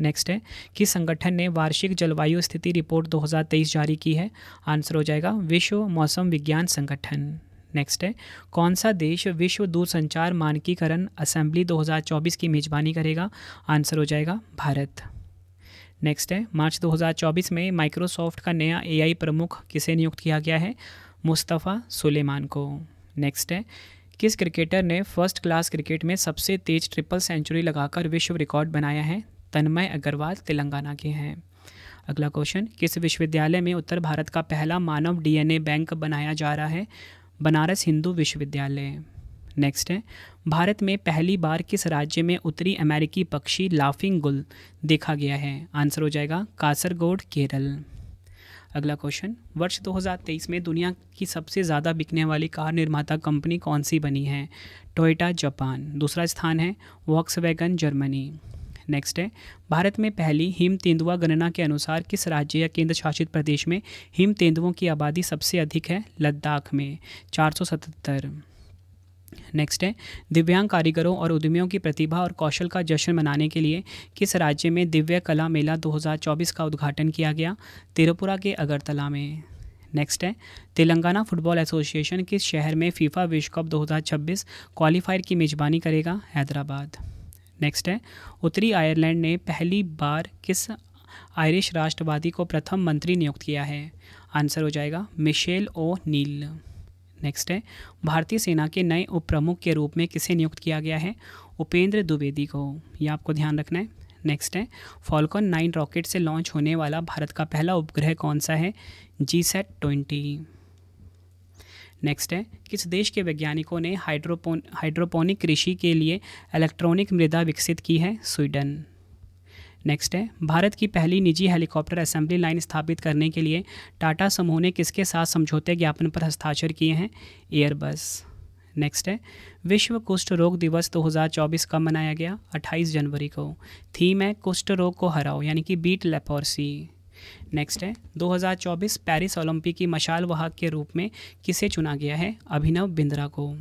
Speaker 1: नेक्स्ट है किस संगठन ने वार्षिक जलवायु स्थिति रिपोर्ट 2023 जारी की है आंसर हो जाएगा विश्व मौसम विज्ञान संगठन नेक्स्ट है कौन सा देश विश्व दूरसंचार मानकीकरण असेंबली 2024 की मेजबानी करेगा आंसर हो जाएगा भारत नेक्स्ट है मार्च 2024 में माइक्रोसॉफ्ट का नया एआई प्रमुख किसे नियुक्त किया गया है मुस्तफ़ा सुलेमान को नेक्स्ट है किस क्रिकेटर ने फर्स्ट क्लास क्रिकेट में सबसे तेज ट्रिपल सेंचुरी लगाकर विश्व रिकॉर्ड बनाया है तन्मय अग्रवाल तेलंगाना के हैं अगला क्वेश्चन किस विश्वविद्यालय में उत्तर भारत का पहला मानव डीएनए बैंक बनाया जा रहा है बनारस हिंदू विश्वविद्यालय नेक्स्ट है भारत में पहली बार किस राज्य में उत्तरी अमेरिकी पक्षी लाफिंग गुल देखा गया है आंसर हो जाएगा कासरगोड केरल अगला क्वेश्चन वर्ष 2023 में दुनिया की सबसे ज़्यादा बिकने वाली कार निर्माता कंपनी कौन सी बनी है टोयोटा जापान दूसरा स्थान है वॉक्सवैगन जर्मनी नेक्स्ट है भारत में पहली हिम तेंदुआ गणना के अनुसार किस राज्य या केंद्र शासित प्रदेश में हिम तेंदुओं की आबादी सबसे अधिक है लद्दाख में चार नेक्स्ट है दिव्यांग कारीगरों और उद्यमियों की प्रतिभा और कौशल का जश्न मनाने के लिए किस राज्य में दिव्य कला मेला 2024 का उद्घाटन किया गया तिरुपुरा के अगरतला में नेक्स्ट है तेलंगाना फुटबॉल एसोसिएशन किस शहर में फीफा विश्व कप 2026 क्वालिफायर की मेज़बानी करेगा हैदराबाद नेक्स्ट है उत्तरी आयरलैंड ने पहली बार किस आयरिश राष्ट्रवादी को प्रथम मंत्री नियुक्त किया है आंसर हो जाएगा मिशेल ओ नील नेक्स्ट है भारतीय सेना के नए उप प्रमुख के रूप में किसे नियुक्त किया गया है उपेंद्र द्विवेदी को यह आपको ध्यान रखना है नेक्स्ट है फॉलकॉन नाइन रॉकेट से लॉन्च होने वाला भारत का पहला उपग्रह कौन सा है जी सेट ट्वेंटी नेक्स्ट है किस देश के वैज्ञानिकों ने हाइड्रोपोन हाइड्रोपोनिक कृषि के लिए इलेक्ट्रॉनिक मृदा विकसित की है स्वीडन नेक्स्ट है भारत की पहली निजी हेलीकॉप्टर असेंबली लाइन स्थापित करने के लिए टाटा समूह ने किसके साथ समझौते ज्ञापन पर हस्ताक्षर किए हैं एयरबस नेक्स्ट है विश्व कुष्ठ रोग दिवस 2024 कब मनाया गया 28 जनवरी को थीम है कुष्ठ रोग को हराओ यानी कि बीट लेपोरसी नेक्स्ट है 2024 पेरिस ओलंपिक की मशाल वाहक के रूप में किसे चुना गया है अभिनव बिंद्रा को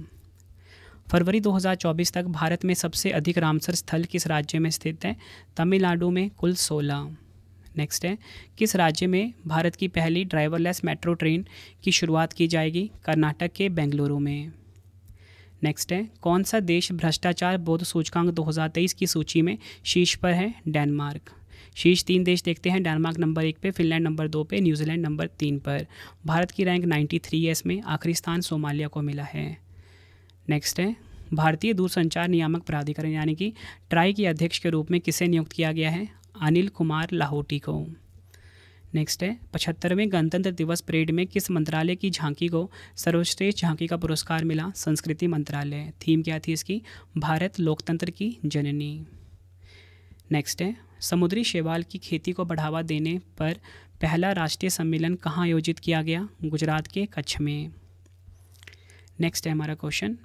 Speaker 1: फरवरी 2024 तक भारत में सबसे अधिक रामसर स्थल किस राज्य में स्थित है तमिलनाडु में कुल 16 नेक्स्ट है किस राज्य में भारत की पहली ड्राइवरलेस मेट्रो ट्रेन की शुरुआत की जाएगी कर्नाटक के बेंगलुरु में नेक्स्ट है कौन सा देश भ्रष्टाचार बोध सूचकांक 2023 की सूची में शीर्ष पर है डेनमार्क शीर्ष तीन देश देखते हैं डेनमार्क नंबर एक पे फिनलैंड नंबर दो पे न्यूजीलैंड नंबर तीन पर भारत की रैंक 93 है इसमें आखिरी स्थान सोमालिया को मिला है नेक्स्ट है भारतीय दूरसंचार नियामक प्राधिकरण यानी कि ट्राई के अध्यक्ष के रूप में किसे नियुक्त किया गया है अनिल कुमार लाहौटी को नेक्स्ट है पचहत्तरवें गणतंत्र दिवस परेड में किस मंत्रालय की झांकी को सर्वश्रेष्ठ झांकी का पुरस्कार मिला संस्कृति मंत्रालय थीम क्या थी इसकी भारत लोकतंत्र की जननी नेक्स्ट है समुद्री शैवाल की खेती को बढ़ावा देने पर पहला राष्ट्रीय सम्मेलन कहाँ आयोजित किया गया गुजरात के कच्छ में नेक्स्ट है हमारा क्वेश्चन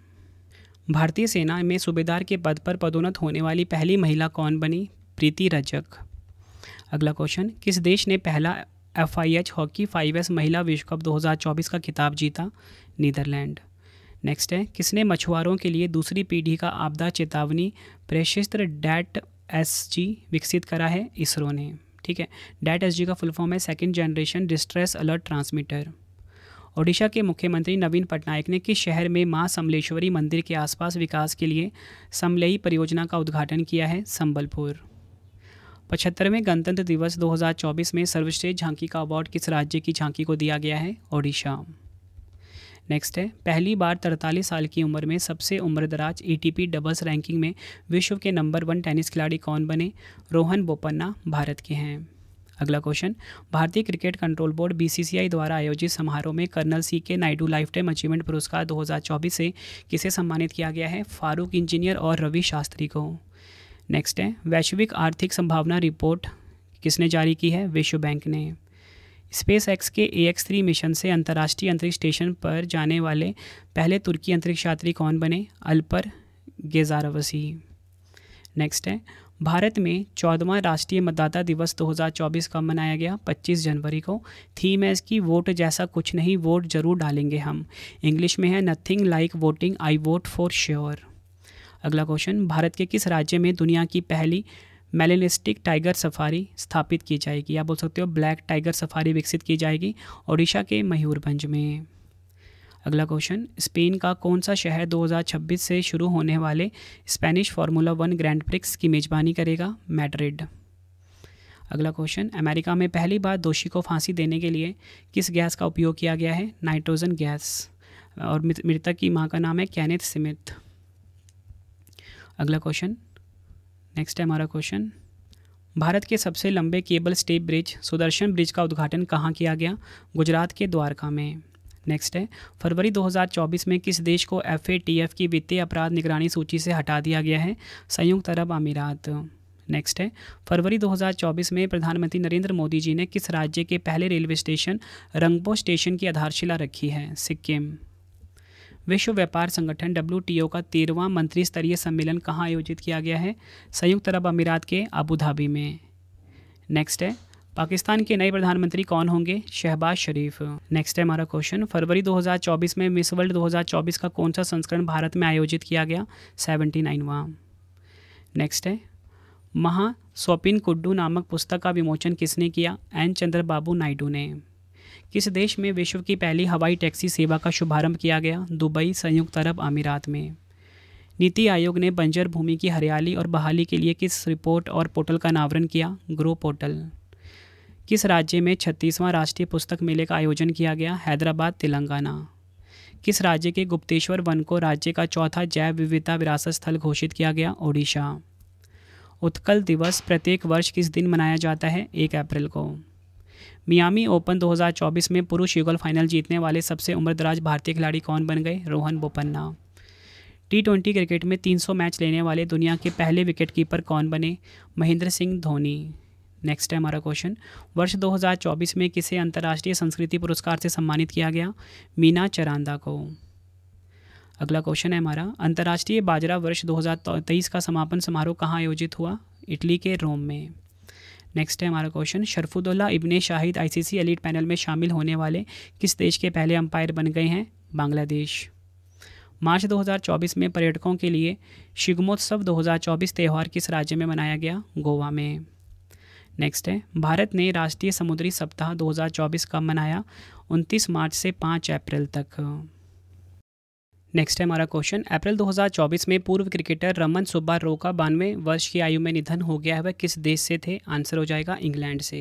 Speaker 1: भारतीय सेना में सूबेदार के पद पर पदोन्नत होने वाली पहली महिला कौन बनी प्रीति रजक अगला क्वेश्चन किस देश ने पहला F I H hockey five S महिला विश्व कप 2024 का खिताब जीता नीदरलैंड नेक्स्ट है किसने मछुआरों के लिए दूसरी पीढ़ी का आपदा चेतावनी प्रेषिस्त्र डैट एस जी विकसित करा है इसरो ने ठीक है डैट एस जी का फुल फॉर्म है second generation distress alert transmitter Odisha के मुख्यमंत्री नवीन पटनायक ने किस शहर में मां समलेश्वरी मंदिर के आसपास विकास के लिए समलेई परियोजना का उद्घाटन किया है संबलपुर पचहत्तरवें गणतंत्र दिवस 2024 में सर्वश्रेष्ठ झांकी का अवार्ड किस राज्य की झांकी को दिया गया है ओडिशा नेक्स्ट है पहली बार तरतालीस साल की उम्र में सबसे उम्रदराज ई डबल्स रैंकिंग में विश्व के नंबर वन टेनिस खिलाड़ी कौन बने रोहन बोपन्ना भारत के हैं अगला क्वेश्चन भारतीय क्रिकेट कंट्रोल बोर्ड बीसीसीआई द्वारा आयोजित समारोह में कर्नल सी के नायडू लाइफ टाइम अचीवमेंट पुरस्कार 2024 से किसे सम्मानित किया गया है फारूक इंजीनियर और रवि शास्त्री को नेक्स्ट है वैश्विक आर्थिक संभावना रिपोर्ट किसने जारी की है विश्व बैंक ने स्पेस एक्स के ए एक्स थ्री मिशन से अंतर्राष्ट्रीय अंतरिक्ष स्टेशन पर जाने वाले पहले तुर्की अंतरिक्ष यात्री कौन बने अल्पर गेजारवसी नेक्स्ट है भारत में चौदहवा राष्ट्रीय मतदाता दिवस 2024 का मनाया गया 25 जनवरी को थीम है इसकी वोट जैसा कुछ नहीं वोट जरूर डालेंगे हम इंग्लिश में है nothing like voting I vote for sure अगला क्वेश्चन भारत के किस राज्य में दुनिया की पहली मेलेनिस्टिक टाइगर सफारी स्थापित की जाएगी या बोल सकते हो ब्लैक टाइगर सफारी विकसित की जाएगी ओडिशा के मयूरभंज में अगला क्वेश्चन स्पेन का कौन सा शहर 2026 से शुरू होने वाले Spanish formula one grand prix की मेजबानी करेगा मैड्रिड अगला क्वेश्चन अमेरिका में पहली बार दोषी को फांसी देने के लिए किस गैस का उपयोग किया गया है नाइट्रोजन गैस और मृतक की माँ का नाम है कैनेथ स्मिथ अगला क्वेश्चन नेक्स्ट है हमारा क्वेश्चन भारत के सबसे लंबे cable stay bridge Sudarshan bridge का उद्घाटन कहाँ किया गया गुजरात के द्वारका में नेक्स्ट है फरवरी 2024 में किस देश को एफ की वित्तीय अपराध निगरानी सूची से हटा दिया गया है संयुक्त अरब अमीरात नेक्स्ट है फरवरी 2024 में प्रधानमंत्री नरेंद्र मोदी जी ने किस राज्य के पहले रेलवे स्टेशन रंगपो स्टेशन की आधारशिला रखी है सिक्किम विश्व व्यापार संगठन डब्ल्यू का तेरहवां मंत्री स्तरीय सम्मेलन कहाँ आयोजित किया गया है संयुक्त अरब अमीरात के अबू धाबी में नेक्स्ट है पाकिस्तान के नए प्रधानमंत्री कौन होंगे शहबाज शरीफ नेक्स्ट है हमारा क्वेश्चन फरवरी 2024 में मिस वर्ल्ड 2024 का कौन सा संस्करण भारत में आयोजित किया गया सेवेंटी नाइनवा नेक्स्ट है महा स्वपिन कुड्डू नामक पुस्तक का विमोचन किसने किया एन चंद्रबाबू नायडू ने किस देश में विश्व की पहली हवाई टैक्सी सेवा का शुभारंभ किया गया दुबई संयुक्त अरब अमीरात में नीति आयोग ने बंजर भूमि की हरियाली और बहाली के लिए किस रिपोर्ट और पोर्टल का अनावरण किया ग्रो पोर्टल किस राज्य में छत्तीसवां राष्ट्रीय पुस्तक मेले का आयोजन किया गया हैदराबाद तेलंगाना किस राज्य के गुप्तेश्वर वन को राज्य का चौथा जैव विविधता विरासत स्थल घोषित किया गया ओडिशा उत्कल दिवस प्रत्येक वर्ष किस दिन मनाया जाता है एक अप्रैल को मियामी ओपन 2024 में पुरुष युगल फाइनल जीतने वाले सबसे उम्रदराज भारतीय खिलाड़ी कौन बन गए Rohan Bopanna T twenty cricket में 300 मैच लेने वाले दुनिया के पहले विकेट कीपर कौन बने महेंद्र सिंह धोनी नेक्स्ट है हमारा क्वेश्चन वर्ष 2024 में किसे अंतर्राष्ट्रीय संस्कृति पुरस्कार से सम्मानित किया गया मीना चरांदा को अगला क्वेश्चन है हमारा अंतर्राष्ट्रीय बाजरा वर्ष 2023 का समापन समारोह कहाँ आयोजित हुआ इटली के रोम में नेक्स्ट है हमारा question Sharfuddoula Ibne Shahid ICC C panel में शामिल होने वाले किस देश के पहले अंपायर बन गए हैं बांग्लादेश मार्च 2024 में पर्यटकों के लिए शिगमोत्सव 2024 त्यौहार किस राज्य में मनाया गया गोवा में नेक्स्ट है भारत ने राष्ट्रीय समुद्री सप्ताह 2024 कब मनाया 29 मार्च से 5 अप्रैल तक नेक्स्ट है हमारा क्वेश्चन अप्रैल 2024 में पूर्व क्रिकेटर रमन सुब्बा रो का बानवे वर्ष की आयु में निधन हो गया है वह किस देश से थे आंसर हो जाएगा इंग्लैंड से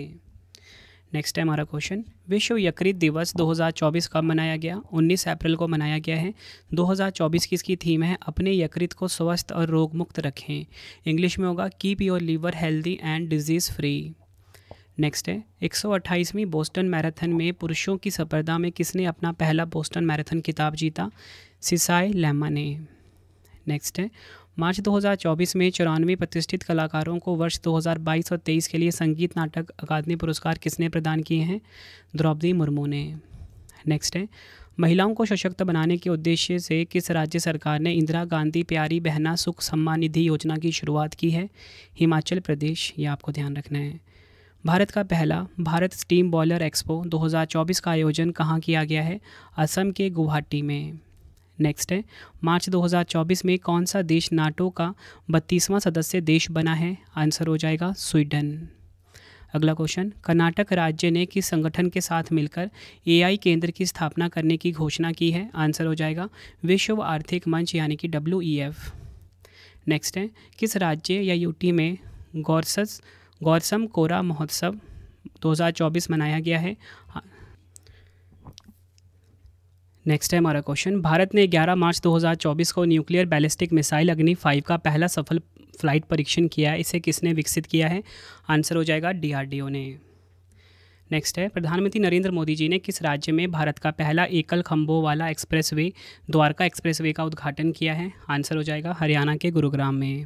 Speaker 1: नेक्स्ट है हमारा क्वेश्चन विश्व यकृत दिवस 2024 कब मनाया गया 19 अप्रैल को मनाया गया है 2024 की इसकी थीम है अपने यकृत को स्वस्थ और रोग मुक्त रखें इंग्लिश में होगा keep your liver healthy and disease free next है 128वीं बोस्टन मैराथन में पुरुषों की स्पर्धा में किसने अपना पहला बोस्टन मैराथन खिताब जीता सिसाई लैमा ने नेक्स्ट है मार्च 2024 में चौरानवे प्रतिष्ठित कलाकारों को वर्ष 2022 और 23 के लिए संगीत नाटक अकादमी पुरस्कार किसने प्रदान किए हैं द्रौपदी मुर्मू ने नेक्स्ट है महिलाओं को सशक्त बनाने के उद्देश्य से किस राज्य सरकार ने इंदिरा गांधी प्यारी बहना सुख सम्मान निधि योजना की शुरुआत की है हिमाचल प्रदेश ये आपको ध्यान रखना है भारत का पहला भारत स्टीम बॉयलर एक्सपो 2024 का आयोजन कहाँ किया गया है असम के गुवाहाटी में नेक्स्ट है मार्च 2024 में कौन सा देश नाटो का बत्तीसवां सदस्य देश बना है आंसर हो जाएगा स्वीडन अगला क्वेश्चन कर्नाटक राज्य ने किस संगठन के साथ मिलकर एआई केंद्र की स्थापना करने की घोषणा की है आंसर हो जाएगा विश्व आर्थिक मंच यानी कि डब्ल्यू नेक्स्ट है किस राज्य या यूटी में गौरस गौरसम कोरा महोत्सव 2024 मनाया गया है नेक्स्ट है हमारा क्वेश्चन भारत ने 11 मार्च 2024 को nuclear ballistic missile Agni five का पहला सफल फ्लाइट परीक्षण किया है इसे किसने विकसित किया है आंसर हो जाएगा डीआरडीओ ने नेक्स्ट है प्रधानमंत्री नरेंद्र मोदी जी ने किस राज्य में भारत का पहला एकल खम्भों वाला एक्सप्रेस द्वारका एक्सप्रेस का उद्घाटन किया है आंसर हो जाएगा हरियाणा के गुरुग्राम में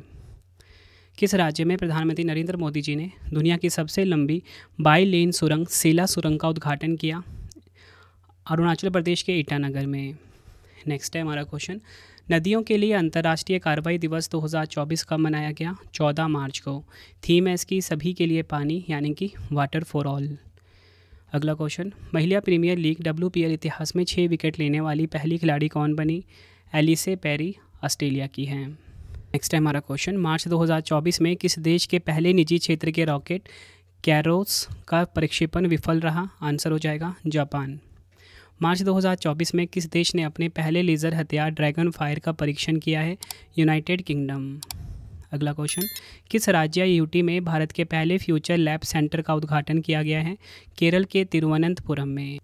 Speaker 1: किस राज्य में प्रधानमंत्री नरेंद्र मोदी जी ने दुनिया की सबसे लंबी बाई लेन सुरंग सेला सुरंग का उद्घाटन किया अरुणाचल प्रदेश के ईटानगर में नेक्स्ट है हमारा क्वेश्चन नदियों के लिए अंतर्राष्ट्रीय कार्रवाई दिवस 2024 कब मनाया गया 14 मार्च को थीम है इसकी सभी के लिए पानी यानी कि वाटर फॉर ऑल अगला क्वेश्चन महिला प्रीमियर लीग डब्ल्यू इतिहास में छः विकेट लेने वाली पहली खिलाड़ी कौन बनी एलिसे पेरी ऑस्ट्रेलिया की हैं नेक्स्ट है हमारा क्वेश्चन मार्च 2024 में किस देश के पहले निजी क्षेत्र के रॉकेट कैरोस का प्रक्षेपण विफल रहा आंसर हो जाएगा जापान मार्च 2024 में किस देश ने अपने पहले लेज़र हथियार ड्रैगन फायर का परीक्षण किया है यूनाइटेड किंगडम अगला क्वेश्चन किस राज्य यूटी में भारत के पहले फ्यूचर लैब सेंटर का उद्घाटन किया गया है केरल के तिरुवनंतपुरम में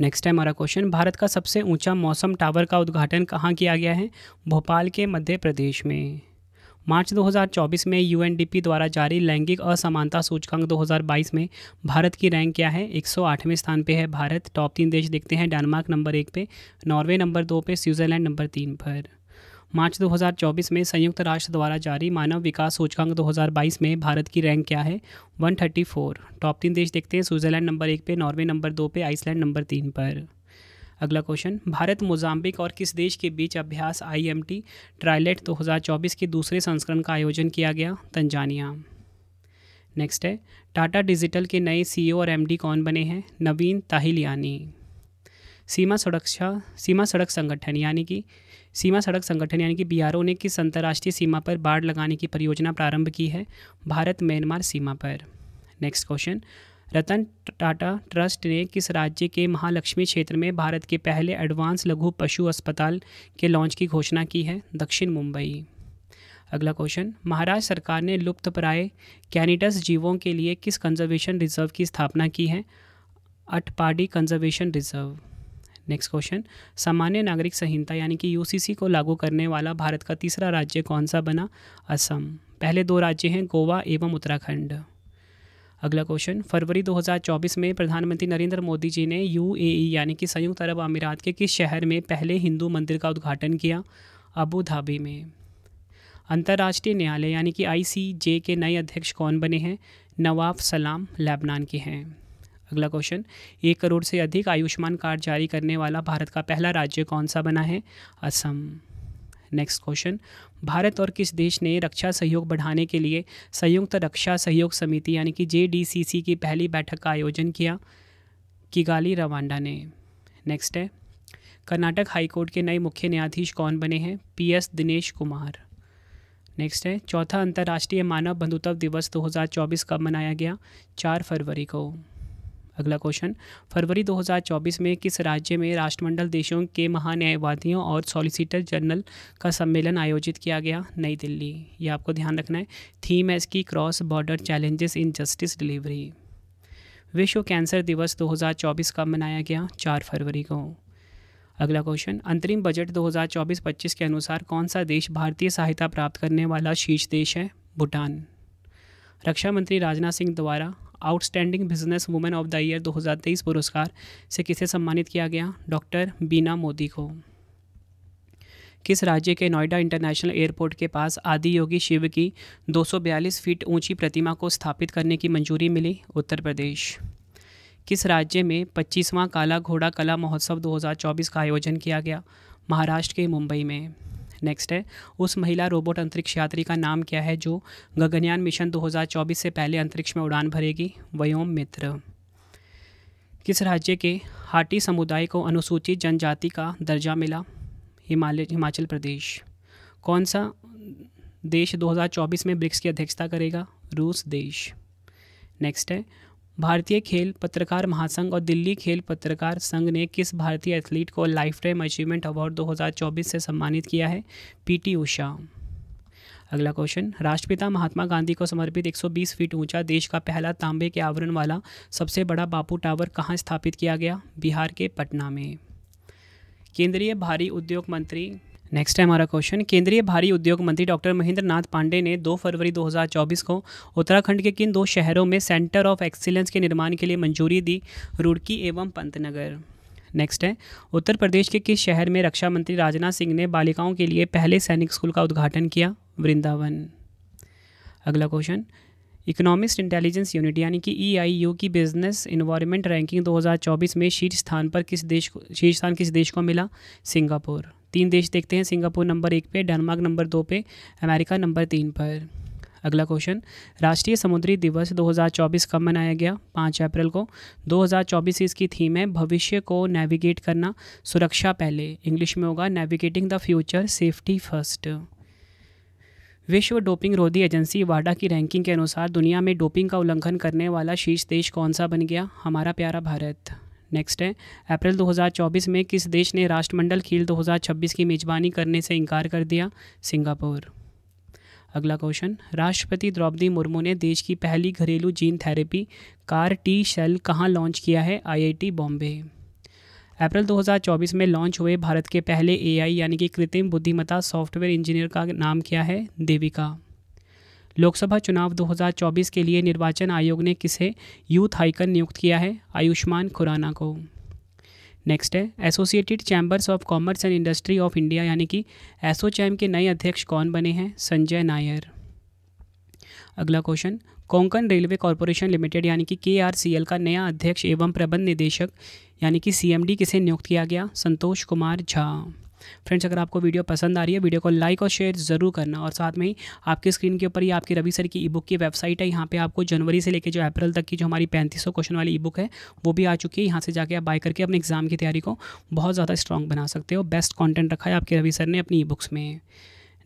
Speaker 1: नेक्स्ट है हमारा क्वेश्चन भारत का सबसे ऊंचा मौसम टावर का उद्घाटन कहाँ किया गया है भोपाल के मध्य प्रदेश में मार्च 2024 में यू द्वारा जारी लैंगिक असमानता सूचकांक 2022 में भारत की रैंक क्या है 108वें स्थान पे है भारत टॉप तीन देश देखते हैं डेनमार्क नंबर एक पे नॉर्वे नंबर दो पे स्विट्ज़रलैंड नंबर तीन पर मार्च 2024 में संयुक्त राष्ट्र द्वारा जारी मानव विकास सूचकांक 2022 में भारत की रैंक क्या है 134 टॉप तीन देश देखते हैं स्विट्ज़रलैंड नंबर एक पे नॉर्वे नंबर दो पे आइसलैंड नंबर तीन पर अगला क्वेश्चन भारत मोजाम्बिक और किस देश के बीच अभ्यास आईएमटी ट्रायलेट चौबीस के दूसरे संस्करण का आयोजन किया गया तंजानिया नेक्स्ट है टाटा डिजिटल के नए ओ e और डी कौन बने हैं नवीन ताहिलियानी सीमा सुरक्षा सीमा सड़क संगठन यानी कि सीमा सड़क संगठन यानी कि बीआरओ ने किस अंतर्राष्ट्रीय सीमा पर बाढ़ लगाने की परियोजना प्रारंभ की है भारत म्यांमार सीमा पर next question Ratan Tata trust ने किस राज्य के महालक्ष्मी क्षेत्र में भारत के पहले एडवांस लघु पशु अस्पताल के लॉन्च की घोषणा की है दक्षिण मुंबई अगला क्वेश्चन महाराष्ट्र सरकार ने लुप्त प्राय कैनिडस जीवों के लिए किस कंजर्वेशन रिजर्व की स्थापना की है Atpadi conservation reserve next question सामान्य नागरिक संहिता यानी कि यूसीसी को लागू करने वाला भारत का तीसरा राज्य कौन सा बना असम पहले दो राज्य हैं गोवा एवं उत्तराखंड अगला क्वेश्चन फरवरी 2024 में प्रधानमंत्री नरेंद्र मोदी जी ने यूएई यानी कि संयुक्त अरब अमीरात के किस शहर में पहले हिंदू मंदिर का उद्घाटन किया अबू धाबी में अंतर्राष्ट्रीय न्यायालय यानी कि आईसीजे के नए अध्यक्ष कौन बने हैं नवाब सलाम लेबनान के हैं अगला क्वेश्चन एक करोड़ से अधिक आयुष्मान कार्ड जारी करने वाला भारत का पहला राज्य कौन सा बना है असम नेक्स्ट क्वेश्चन भारत और किस देश ने रक्षा सहयोग बढ़ाने के लिए संयुक्त रक्षा सहयोग समिति यानी कि जे की पहली बैठक का आयोजन किया किगाली रवांडा ने नेक्स्ट है कर्नाटक हाईकोर्ट के नए मुख्य न्यायाधीश कौन बने हैं एस दिनेश कुमार नेक्स्ट है चौथा अंतर्राष्ट्रीय मानव बंधुत्व दिवस 2024 कब मनाया गया चार फरवरी को अगला क्वेश्चन फरवरी 2024 में किस राज्य में राष्ट्रमंडल देशों के महान्यायवादियों और सॉलिसिटर जनरल का सम्मेलन आयोजित किया गया नई दिल्ली ये आपको ध्यान रखना है थीम है इसकी cross border challenges in justice delivery विश्व कैंसर दिवस 2024 कब मनाया गया चार फरवरी को अगला क्वेश्चन अंतरिम बजट 2024-25 के अनुसार कौन सा देश भारतीय सहायता प्राप्त करने वाला शीर्ष देश है भूटान रक्षा मंत्री राजनाथ सिंह द्वारा outstanding business women of the year 2023 पुरस्कार से किसे सम्मानित किया गया डॉक्टर बीना मोदी को किस राज्य के नोएडा इंटरनेशनल एयरपोर्ट के पास आदि योगी शिव की 242 फीट ऊंची प्रतिमा को स्थापित करने की मंजूरी मिली उत्तर प्रदेश किस राज्य में 25वां काला घोड़ा कला महोत्सव 2024 का आयोजन किया गया महाराष्ट्र के मुंबई में नेक्स्ट है उस महिला रोबोट अंतरिक्ष यात्री का नाम क्या है जो गगनयान मिशन 2024 से पहले अंतरिक्ष में उड़ान भरेगी वयोम मित्र किस राज्य के हाटी समुदाय को अनुसूचित जनजाति का दर्जा मिला हिमालय हिमाचल प्रदेश कौन सा देश 2024 में ब्रिक्स की अध्यक्षता करेगा रूस देश नेक्स्ट है भारतीय खेल पत्रकार महासंघ और दिल्ली खेल पत्रकार संघ ने किस भारतीय एथलीट को लाइफ टाइम अचीवमेंट अवार्ड 2024 से सम्मानित किया है पीटी उषा अगला क्वेश्चन राष्ट्रपिता महात्मा गांधी को समर्पित 120 फीट ऊंचा देश का पहला तांबे के आवरण वाला सबसे बड़ा बापू टावर कहाँ स्थापित किया गया बिहार के पटना में केंद्रीय भारी उद्योग मंत्री नेक्स्ट है हमारा क्वेश्चन केंद्रीय भारी उद्योग मंत्री डॉक्टर महेंद्र नाथ पांडे ने 2 फरवरी 2024 को उत्तराखंड के किन दो शहरों में सेंटर ऑफ एक्सीलेंस के निर्माण के लिए मंजूरी दी रुड़की एवं पंतनगर नेक्स्ट है उत्तर प्रदेश के किस शहर में रक्षा मंत्री राजनाथ सिंह ने बालिकाओं के लिए पहले सैनिक स्कूल का उद्घाटन किया वृंदावन अगला क्वेश्चन इकोनॉमिस्ट इंटेलिजेंस यूनिट यानी कि ईआईयू e की बिजनेस इन्वायरमेंट रैंकिंग 2024 में शीर्ष स्थान पर किस देश को शीर्ष स्थान किस देश को मिला सिंगापुर तीन देश देखते हैं सिंगापुर नंबर एक पे डेनमार्क नंबर दो पे अमेरिका नंबर तीन पर अगला क्वेश्चन राष्ट्रीय समुद्री दिवस 2024 कब मनाया गया 5 अप्रैल को 2024 इसकी थीम है भविष्य को नेविगेट करना सुरक्षा पहले इंग्लिश में होगा navigating the future safety first विश्व डोपिंग रोधी एजेंसी वाडा की रैंकिंग के अनुसार दुनिया में डोपिंग का उल्लंघन करने वाला शीर्ष देश कौन सा बन गया हमारा प्यारा भारत नेक्स्ट है अप्रैल 2024 में किस देश ने राष्ट्रमंडल खेल 2026 की मेज़बानी करने से इनकार कर दिया सिंगापुर अगला क्वेश्चन राष्ट्रपति द्रौपदी मुर्मू ने देश की पहली घरेलू gene therapy CAR T cell कहाँ लॉन्च किया है आई बॉम्बे अप्रैल 2024 में लॉन्च हुए भारत के पहले एआई यानी कि कृत्रिम बुद्धिमत्ता सॉफ्टवेयर इंजीनियर का नाम क्या है देविका लोकसभा चुनाव 2024 के लिए निर्वाचन आयोग ने किसे यूथ हाइकन नियुक्त किया है आयुष्मान खुराना को नेक्स्ट है associated chambers of commerce and industry of India यानी कि एसोचैम के नए अध्यक्ष कौन बने हैं संजय नायर अगला question Konkan railway corporation limited यानी कि के का नया अध्यक्ष एवं प्रबंध निदेशक यानी कि सीएमडी किसे नियुक्त किया गया संतोष कुमार झा फ्रेंड्स अगर आपको वीडियो पसंद आ रही है वीडियो को लाइक और शेयर ज़रूर करना और साथ में ही आपकी स्क्रीन के ऊपर ही आपकी रवि सर की ई बुक की वेबसाइट है यहाँ पर आपको जनवरी से लेकर जो अप्रैल तक की जो हमारी पैंतीस क्वेश्चन वाली ई बुक है वो भी आ चुकी है यहाँ से जाकर आप बाय करके अपने एग्जाम की तैयारी को बहुत ज़्यादा स्ट्रॉन्ग बना सकते हो बेस्ट कॉन्टेंट रखा है आपके रवि सर ने अपनी ई बुक्स में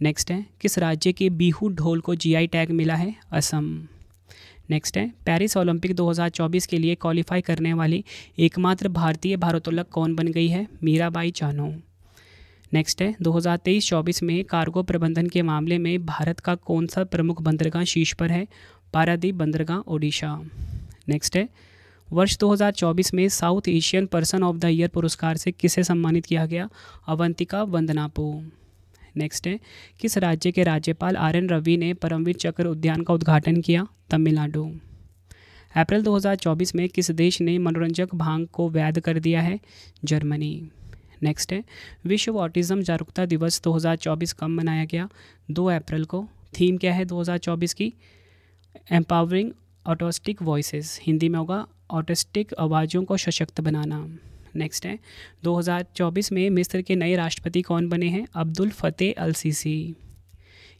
Speaker 1: नेक्स्ट है किस राज्य के बीहू ढोल को जीआई टैग मिला है असम नेक्स्ट है पेरिस ओलंपिक 2024 के लिए क्वालिफाई करने वाली एकमात्र भारतीय भारोत्तोलक कौन बन गई है मीराबाई चानू नेक्स्ट है 2023-24 में कार्गो प्रबंधन के मामले में भारत का कौन सा प्रमुख बंदरगाह शीर्ष पर है पारादीप बंदरगाह ओडिशा नेक्स्ट है वर्ष 2024 में South Asian person of the year पुरस्कार से किसे सम्मानित किया गया अवंतिका वंदनापू नेक्स्ट है किस राज्य के राज्यपाल आर एन रवि ने परमवीर चक्र उद्यान का उद्घाटन किया तमिलनाडु अप्रैल 2024 में किस देश ने मनोरंजक भांग को वैध कर दिया है जर्मनी नेक्स्ट है विश्व ऑटिज़म जागरूकता दिवस 2024 कब मनाया गया 2 अप्रैल को थीम क्या है 2024 की एम्पावरिंग ऑटोस्टिक वॉइसेस हिंदी में होगा ऑटोस्टिक आवाज़ों को सशक्त बनाना नेक्स्ट है 2024 में मिस्र के नए राष्ट्रपति कौन बने हैं Abdel Fattah el Sisi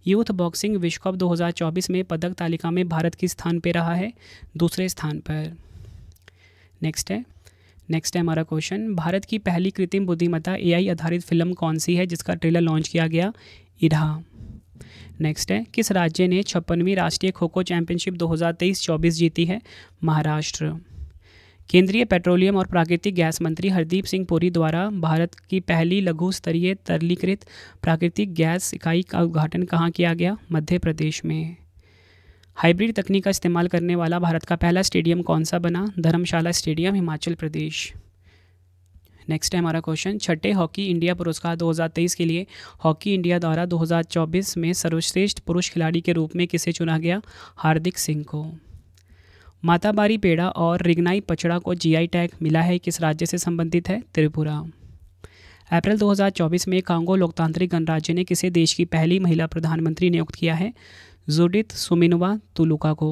Speaker 1: youth boxing विश्व कप 2024 में पदक तालिका में भारत किस स्थान पर रहा है दूसरे स्थान पर नेक्स्ट है नेक्स्ट है हमारा क्वेश्चन भारत की पहली कृत्रिम बुद्धिमत्ता ए आधारित फिल्म कौन सी है जिसका ट्रेलर लॉन्च किया गया इरा नेक्स्ट है किस राज्य ने छप्पनवीं राष्ट्रीय खो खो चैंपियनशिप 2023-24 जीती है महाराष्ट्र केंद्रीय पेट्रोलियम और प्राकृतिक गैस मंत्री हरदीप सिंह पुरी द्वारा भारत की पहली लघु स्तरीय तरलीकृत प्राकृतिक गैस इकाई का उद्घाटन कहाँ किया गया मध्य प्रदेश में हाइब्रिड तकनीक का इस्तेमाल करने वाला भारत का पहला स्टेडियम कौन सा बना धर्मशाला स्टेडियम हिमाचल प्रदेश नेक्स्ट है हमारा क्वेश्चन छठे हॉकी इंडिया पुरस्कार 2023 के लिए हॉकी इंडिया द्वारा 2024 में सर्वश्रेष्ठ पुरुष खिलाड़ी के रूप में किसे चुना गया हार्दिक सिंह को माताबारी पेड़ा और रिगनाई पचड़ा को जीआई टैग मिला है किस राज्य से संबंधित है त्रिपुरा अप्रैल 2024 में कांगो लोकतांत्रिक गणराज्य ने किसे देश की पहली महिला प्रधानमंत्री नियुक्त किया है जोडित सुमिनवा तुलुका को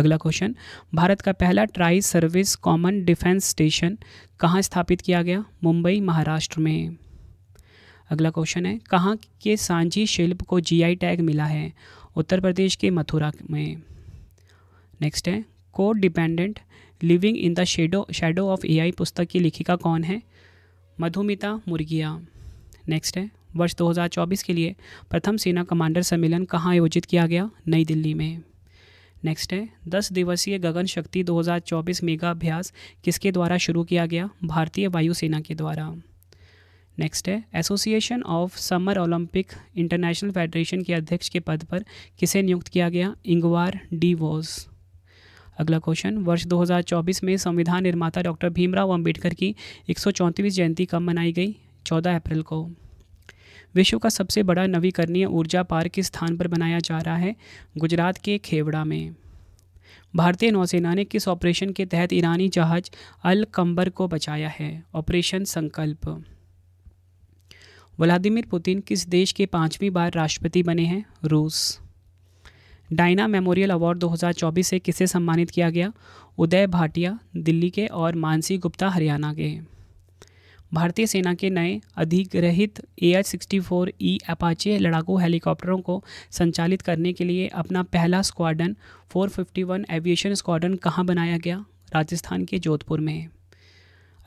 Speaker 1: अगला क्वेश्चन भारत का पहला tri service common defence station कहाँ स्थापित किया गया मुंबई महाराष्ट्र में अगला क्वेश्चन है कहाँ के सांझी शिल्प को जीआई टैग मिला है उत्तर प्रदेश के मथुरा में नेक्स्ट है codependent living in the shadow shadow of AI पुस्तक की लेखिका कौन है मधुमिता मुर्गिया नेक्स्ट है वर्ष 2024 के लिए प्रथम सेना कमांडर सम्मेलन कहाँ आयोजित किया गया नई दिल्ली में नेक्स्ट है दस दिवसीय गगन शक्ति 2024 मेगा अभ्यास किसके द्वारा शुरू किया गया भारतीय वायुसेना के द्वारा नेक्स्ट है association of summer Olympic international federation के अध्यक्ष के पद पर किसे नियुक्त किया गया इंगवार डी वोस अगला क्वेश्चन वर्ष 2024 में संविधान निर्माता डॉक्टर भीमराव अंबेडकर की एक जयंती कब मनाई गई 14 अप्रैल को विश्व का सबसे बड़ा नवीकरणीय ऊर्जा पार्क किस स्थान पर बनाया जा रहा है गुजरात के खेवड़ा में भारतीय नौसेना ने किस ऑपरेशन के तहत ईरानी जहाज अल कंबर को बचाया है ऑपरेशन संकल्प व्लादिमिर पुतिन किस देश के पांचवीं बार राष्ट्रपति बने हैं रूस डायना मेमोरियल अवार्ड 2024 से किसे सम्मानित किया गया उदय भाटिया दिल्ली के और मानसी गुप्ता हरियाणा के भारतीय सेना के नए अधिग्रहित A H sixty four E Apache लड़ाकू हेलीकॉप्टरों को संचालित करने के लिए अपना पहला स्क्वाडन 451 एविएशन स्क्वाडन कहाँ बनाया गया राजस्थान के जोधपुर में है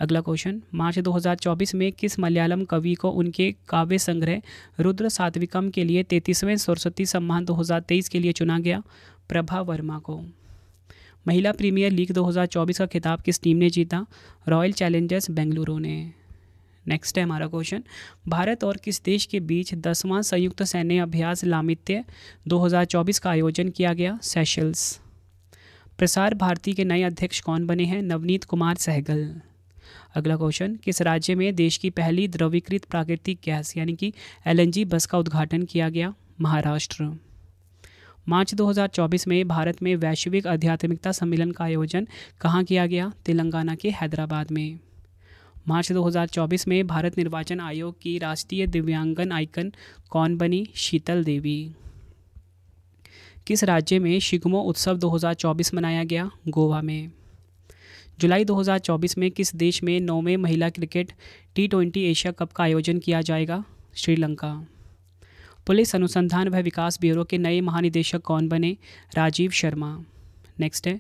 Speaker 1: अगला क्वेश्चन मार्च 2024 में किस मलयालम कवि को उनके काव्य संग्रह रुद्र सात्विकम के लिए तैतीसवें सरस्वती सम्मान 2023 के लिए चुना गया प्रभा वर्मा को महिला प्रीमियर लीग 2024 का खिताब किस टीम ने जीता रॉयल चैलेंजर्स बेंगलुरु ने नेक्स्ट है हमारा क्वेश्चन भारत और किस देश के बीच दसवां संयुक्त सैन्य अभ्यास लामित्य 2024 का आयोजन किया गया सेशल्स प्रसार भारती के नए अध्यक्ष कौन बने हैं नवनीत कुमार सहगल अगला क्वेश्चन किस राज्य में देश की पहली द्रवीकृत प्राकृतिक गैस यानी कि एल बस का उद्घाटन किया गया महाराष्ट्र मार्च 2024 में भारत में वैश्विक आध्यात्मिकता सम्मेलन का आयोजन कहाँ किया गया तेलंगाना के हैदराबाद में मार्च 2024 में भारत निर्वाचन आयोग की राष्ट्रीय दिव्यांगन आइकन कौन बनी शीतल देवी किस राज्य में शिगमो उत्सव 2024 मनाया गया गोवा में जुलाई 2024 में किस देश में नौवें महिला cricket T twenty Asia cup का आयोजन किया जाएगा श्रीलंका पुलिस अनुसंधान व विकास ब्यूरो के नए महानिदेशक कौन बने राजीव शर्मा नेक्स्ट है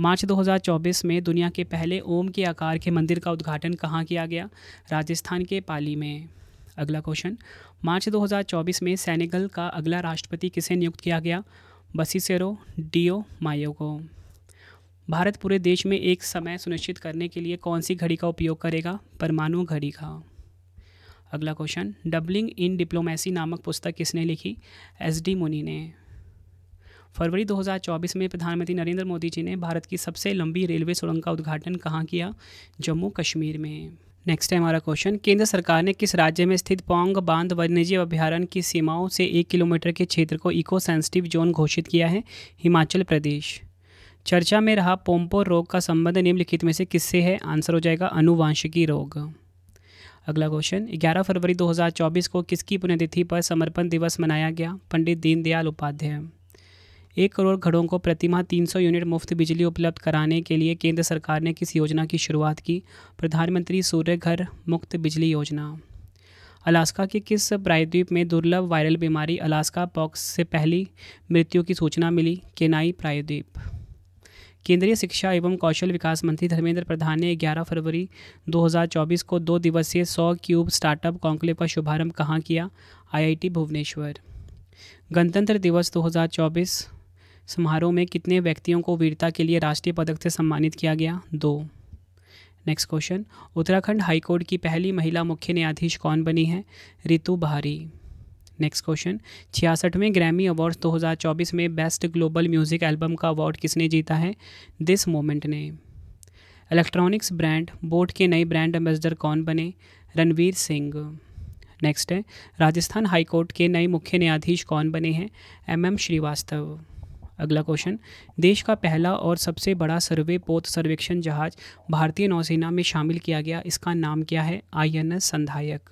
Speaker 1: मार्च 2024 में दुनिया के पहले ओम के आकार के मंदिर का उद्घाटन कहाँ किया गया राजस्थान के पाली में अगला क्वेश्चन मार्च 2024 में सैनेगल का अगला राष्ट्रपति किसे नियुक्त किया गया बसीसेरो डीओ मायो को भारत पूरे देश में एक समय सुनिश्चित करने के लिए कौन सी घड़ी का उपयोग करेगा परमाणु घड़ी का अगला क्वेश्चन डबलिंग इन डिप्लोमेसी नामक पुस्तक किसने लिखी एस डी मुनी ने फरवरी 2024 में प्रधानमंत्री नरेंद्र मोदी जी ने भारत की सबसे लंबी रेलवे सुरंग का उद्घाटन कहाँ किया जम्मू कश्मीर में नेक्स्ट है हमारा क्वेश्चन केंद्र सरकार ने किस राज्य में स्थित पोंग बांध वन्यजीव अभ्यारण्य की सीमाओं से एक किलोमीटर के क्षेत्र को इको सेंसिटिव जोन घोषित किया है हिमाचल प्रदेश चर्चा में रहा पोम्पो रोग का संबंध निम्नलिखित में से किससे है आंसर हो जाएगा अनुवांशिकी रोग अगला क्वेश्चन 11 फरवरी 2024 को किसकी पुण्यतिथि पर समर्पण दिवस मनाया गया पंडित दीनदयाल उपाध्याय एक करोड़ घरों को प्रतिमाह 300 यूनिट मुफ्त बिजली उपलब्ध कराने के लिए केंद्र सरकार ने किस योजना की शुरुआत की प्रधानमंत्री सूर्य घर मुक्त बिजली योजना अलास्का के किस प्रायद्वीप में दुर्लभ वायरल बीमारी अलास्का पॉक्स से पहली मृत्यु की सूचना मिली केनाई प्रायद्वीप केंद्रीय शिक्षा एवं कौशल विकास मंत्री धर्मेंद्र प्रधान ने 11 फरवरी 2024 को दो दिवसीय 100 क्यूब स्टार्टअप कॉन्क्लेव का शुभारंभ कहाँ किया आईआईटी भुवनेश्वर गणतंत्र दिवस 2024 समारोह में कितने व्यक्तियों को वीरता के लिए राष्ट्रीय पदक से सम्मानित किया गया दो नेक्स्ट क्वेश्चन उत्तराखंड हाईकोर्ट की पहली महिला मुख्य न्यायाधीश कौन बनी है रितु बहारी नेक्स्ट क्वेश्चन छियासठवें ग्रैमी अवार्ड्स 2024 में बेस्ट ग्लोबल म्यूजिक एल्बम का अवार्ड किसने जीता है दिस मोमेंट ने इलेक्ट्रॉनिक्स ब्रांड बोट के नए ब्रांड एम्बेसडर कौन बने रणवीर सिंह नेक्स्ट है राजस्थान हाईकोर्ट के नए मुख्य न्यायाधीश कौन बने हैं एम एम श्रीवास्तव अगला क्वेश्चन देश का पहला और सबसे बड़ा सर्वे पोत सर्वेक्षण जहाज भारतीय नौसेना में शामिल किया गया इसका नाम क्या है आई एन एस संधायक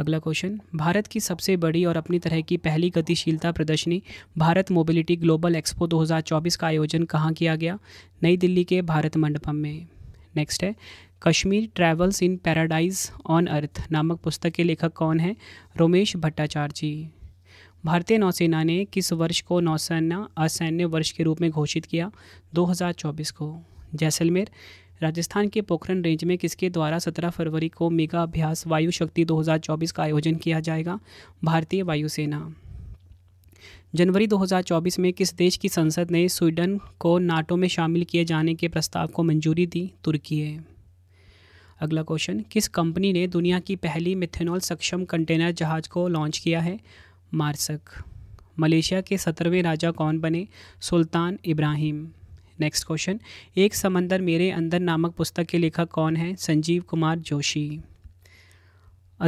Speaker 1: अगला क्वेश्चन भारत की सबसे बड़ी और अपनी तरह की पहली गतिशीलता प्रदर्शनी भारत मोबिलिटी ग्लोबल एक्सपो 2024 का आयोजन कहाँ किया गया नई दिल्ली के भारत मंडपम में नेक्स्ट है Kashmir travels in paradise on earth नामक पुस्तक के लेखक कौन है रोमेश भट्टाचार्य जी भारतीय नौसेना ने किस वर्ष को नौसेना असैन्य वर्ष के रूप में घोषित किया 2024 को जैसलमेर राजस्थान के पोखरण रेंज में किसके द्वारा 17 फरवरी को मेगा अभ्यास वायु शक्ति 2024 का आयोजन किया जाएगा भारतीय वायुसेना जनवरी 2024 में किस देश की संसद ने स्वीडन को नाटो में शामिल किए जाने के प्रस्ताव को मंजूरी दी तुर्की है अगला क्वेश्चन किस कंपनी ने दुनिया की पहली मिथेनॉल सक्षम कंटेनर जहाज को लॉन्च किया है मार्सक मलेशिया के सत्रहवें राजा कौन बने सुल्तान इब्राहिम नेक्स्ट क्वेश्चन एक समंदर मेरे अंदर नामक पुस्तक के लेखक कौन हैं संजीव कुमार जोशी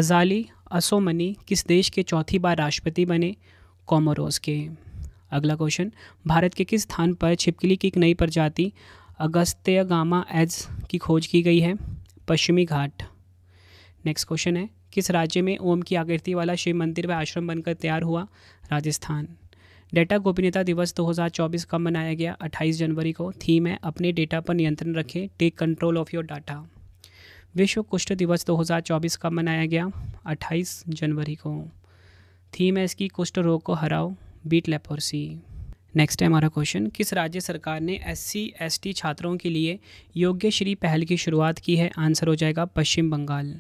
Speaker 1: अजाली असोमनी किस देश के चौथी बार राष्ट्रपति बने कॉमोरोस के अगला क्वेश्चन भारत के किस स्थान पर छिपकली की एक नई प्रजाति अगस्त्य एज की खोज की गई है पश्चिमी घाट नेक्स्ट क्वेश्चन है किस राज्य में ओम की आकृति वाला शिव मंदिर व आश्रम बनकर तैयार हुआ राजस्थान डेटा गोपनीयता दिवस 2024 कब मनाया गया 28 जनवरी को थीम है अपने डेटा पर नियंत्रण रखें take control of your data विश्व कुष्ठ दिवस 2024 कब मनाया गया 28 जनवरी को थीम है इसकी कुष्ठ रोग को हराओ बीट लेपोरसी नेक्स्ट है हमारा क्वेश्चन किस राज्य सरकार ने एस सी छात्रों के लिए योग्य श्री पहल की शुरुआत की है आंसर हो जाएगा पश्चिम बंगाल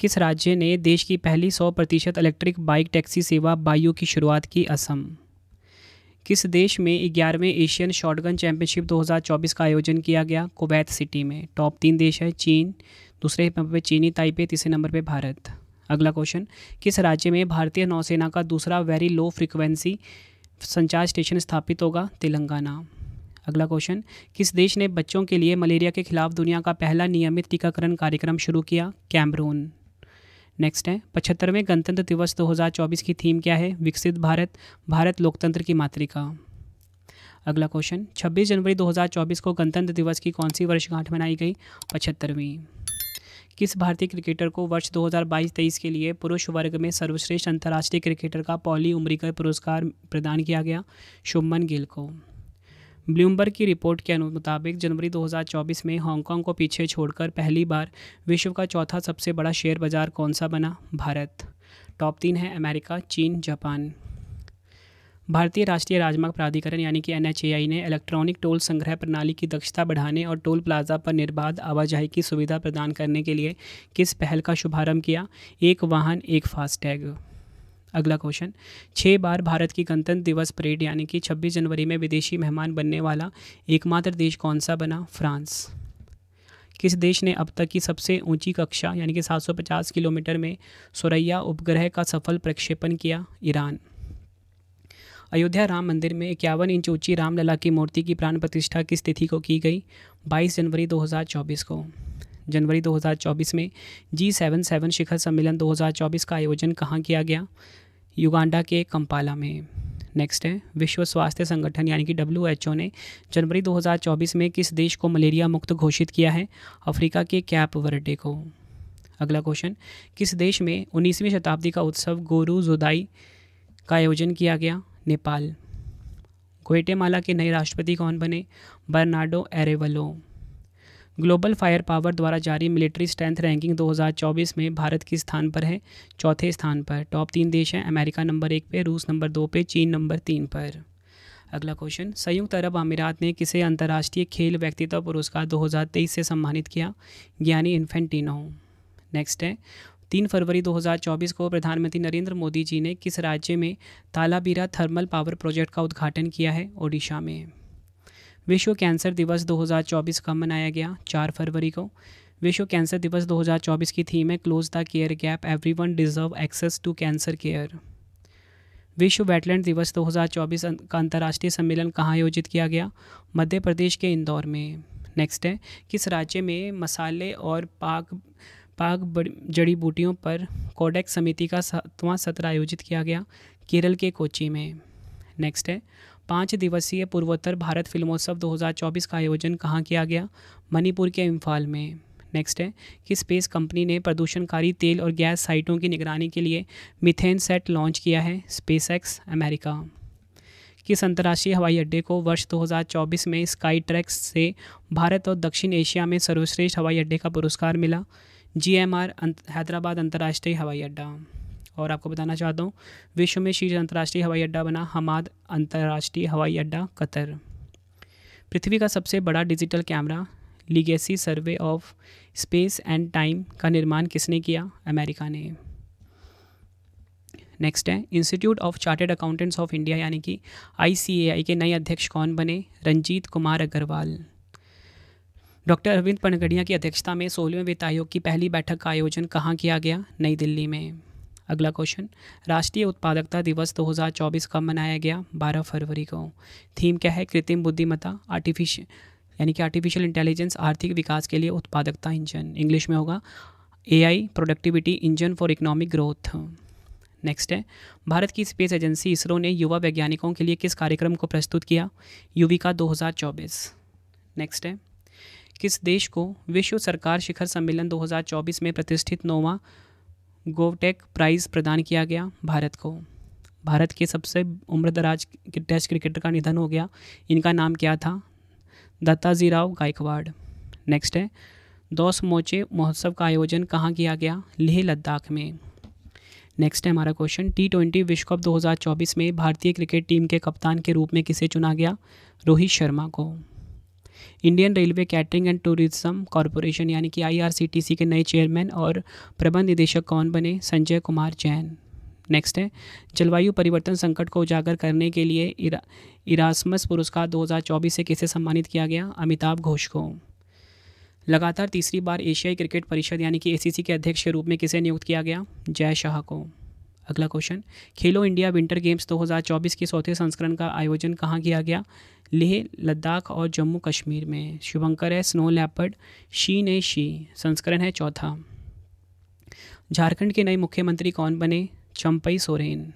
Speaker 1: किस राज्य ने देश की पहली 100 प्रतिशत इलेक्ट्रिक बाइक टैक्सी सेवा बायो की शुरुआत की असम किस देश में ग्यारहवें एशियन शॉटगन चैंपियनशिप 2024 का आयोजन किया गया कुवैत सिटी में टॉप तीन देश है चीन दूसरे नंबर पर चीनी ताइपे तीसरे नंबर पर भारत अगला क्वेश्चन किस राज्य में भारतीय नौसेना का दूसरा वेरी लो फ्रिक्वेंसी संचार स्टेशन स्थापित होगा तेलंगाना अगला क्वेश्चन किस देश ने बच्चों के लिए मलेरिया के खिलाफ दुनिया का पहला नियमित टीकाकरण कार्यक्रम शुरू किया कैमरून नेक्स्ट है पचहत्तरवें गणतंत्र दिवस 2024 की थीम क्या है विकसित भारत भारत लोकतंत्र की मातृका अगला क्वेश्चन 26 जनवरी 2024 को गणतंत्र दिवस की कौन सी वर्षगांठ मनाई गई पचहत्तरवीं किस भारतीय क्रिकेटर को वर्ष 2022-23 के लिए पुरुष वर्ग में सर्वश्रेष्ठ अंतर्राष्ट्रीय क्रिकेटर का पॉली उमरीकर पुरस्कार प्रदान किया गया शुभमन गिल को ब्लूमबर्ग की रिपोर्ट के मुताबिक जनवरी 2024 में हांगकांग को पीछे छोड़कर पहली बार विश्व का चौथा सबसे बड़ा शेयर बाज़ार कौन सा बना भारत टॉप तीन है अमेरिका चीन जापान भारतीय राष्ट्रीय राजमार्ग प्राधिकरण यानी कि एन ने इलेक्ट्रॉनिक टोल संग्रह प्रणाली की दक्षता बढ़ाने और टोल प्लाजा पर निर्बाध आवाजाही की सुविधा प्रदान करने के लिए किस पहल का शुभारंभ किया एक वाहन एक फास्टैग अगला क्वेश्चन छः बार भारत की गणतंत्र दिवस परेड यानी कि 26 जनवरी में विदेशी मेहमान बनने वाला एकमात्र देश कौन सा बना फ्रांस किस देश ने अब तक की सबसे ऊंची कक्षा यानी कि 750 किलोमीटर में सुरैया उपग्रह का सफल प्रक्षेपण किया ईरान अयोध्या राम मंदिर में इक्यावन इंच ऊंची रामलला की मूर्ति की प्राण प्रतिष्ठा किस तिथि को की गई 22 जनवरी 2024 को जनवरी 2024 में जी सेवन सेवन शिखर सम्मेलन 2024 का आयोजन कहाँ किया गया युगांडा के कंपाला में नेक्स्ट है विश्व स्वास्थ्य संगठन यानी कि डब्ल्यू ने जनवरी 2024 में किस देश को मलेरिया मुक्त घोषित किया है अफ्रीका के कैप वर्डे को अगला क्वेश्चन किस देश में उन्नीसवीं शताब्दी का उत्सव गोरू जुदाई का आयोजन किया गया नेपाल ग्वेटेमाला के नए राष्ट्रपति कौन बने Bernardo Arevalo global fire power द्वारा जारी मिलिट्री स्ट्रेंथ रैंकिंग 2024 में भारत किस स्थान पर है चौथे स्थान पर टॉप तीन देश हैं अमेरिका नंबर एक पे रूस नंबर दो पे चीन नंबर तीन पर अगला क्वेश्चन संयुक्त अरब अमीरात ने किसे अंतर्राष्ट्रीय खेल व्यक्तित्व पुरस्कार दो से सम्मानित किया ज्ञानी इन्फेंटिनो नेक्स्ट है तीन फरवरी 2024 को प्रधानमंत्री नरेंद्र मोदी जी ने किस राज्य में तालाबीरा थर्मल पावर प्रोजेक्ट का उद्घाटन किया है ओडिशा में विश्व कैंसर दिवस 2024 कब मनाया गया चार फरवरी को विश्व कैंसर दिवस 2024 की थीम है close the care gap every one deserve access to cancer care विश्व वेटलैंड दिवस 2024 अं- का अंतर्राष्ट्रीय सम्मेलन कहाँ आयोजित किया गया मध्य प्रदेश के इंदौर में नेक्स्ट है किस राज्य में मसाले और पाक पाक जड़ी बूटियों पर कोडेक्स समिति का सातवां सत्र आयोजित किया गया केरल के कोची में नेक्स्ट है पाँच दिवसीय पूर्वोत्तर भारत फिल्मोत्सव 2024 का आयोजन कहाँ किया गया मणिपुर के इम्फाल में नेक्स्ट है कि स्पेस कंपनी ने प्रदूषणकारी तेल और गैस साइटों की निगरानी के लिए मिथेन सेट लॉन्च किया है स्पेस अमेरिका किस अंतर्राष्ट्रीय हवाई अड्डे को वर्ष 2024 में स्काई ट्रैक्स से भारत और दक्षिण एशिया में सर्वश्रेष्ठ हवाई अड्डे का पुरस्कार मिला जी एम आर अं- हैदराबाद अंतर्राष्ट्रीय हवाई अड्डा और आपको बताना चाहता हूँ विश्व में शीर्ष अंतर्राष्ट्रीय हवाई अड्डा बना हमाद अंतर्राष्ट्रीय हवाई अड्डा कतर पृथ्वी का सबसे बड़ा digital camera legacy survey of space and time का निर्माण किसने किया अमेरिका ने नेक्स्ट है institute of chartered accountants of India यानी कि आई के नए अध्यक्ष कौन बने रंजीत कुमार अग्रवाल डॉक्टर अरविंद पनगड़िया की अध्यक्षता में सोलहवें वित्त आयोग की पहली बैठक का आयोजन कहाँ किया गया नई दिल्ली में अगला क्वेश्चन राष्ट्रीय उत्पादकता दिवस 2024 कब मनाया गया 12 फरवरी को थीम क्या है कृत्रिम बुद्धिमत्ता आर्टिफिशियल यानी कि आर्टिफिशियल इंटेलिजेंस आर्थिक विकास के लिए उत्पादकता इंजन इंग्लिश में होगा a productivity engine for economic growth next है भारत की स्पेस एजेंसी इसरो ने युवा वैज्ञानिकों के लिए किस कार्यक्रम को प्रस्तुत किया युविका 2024 नेक्स्ट है किस देश को विश्व सरकार शिखर सम्मेलन 2024 में प्रतिष्ठित नोवा गोवटेक प्राइज़ प्रदान किया गया भारत को भारत के सबसे उम्रदराज टेस्ट क्रिकेटर का निधन हो गया इनका नाम क्या था दत्ताजी राव गायकवाड़ नेक्स्ट है दोस मोचे महोत्सव का आयोजन कहाँ किया गया लेह लद्दाख में नेक्स्ट है हमारा क्वेश्चन टी ट्वेंटी विश्व कप 2024 में भारतीय क्रिकेट टीम के कप्तान के रूप में किसे चुना गया रोहित शर्मा को Indian railway catering and tourism corporation यानी कि आईआरसीटीसी के नए चेयरमैन और प्रबंध निदेशक कौन बने संजय कुमार जैन नेक्स्ट है जलवायु परिवर्तन संकट को उजागर करने के लिए इरा, इरासमस पुरस्कार 2024 से किसे सम्मानित किया गया अमिताभ घोष को लगातार तीसरी बार एशियाई क्रिकेट परिषद यानी कि एसीसी के अध्यक्ष के रूप में किसे नियुक्त किया गया जय शाह को अगला क्वेश्चन खेलो इंडिया विंटर गेम्स 2024 के चौथे संस्करण का आयोजन कहाँ किया गया लेह लद्दाख और जम्मू कश्मीर में शुभंकर है स्नो लैपर्ड शी ने शी संस्करण है चौथा झारखंड के नए मुख्यमंत्री कौन बने चंपई सोरेन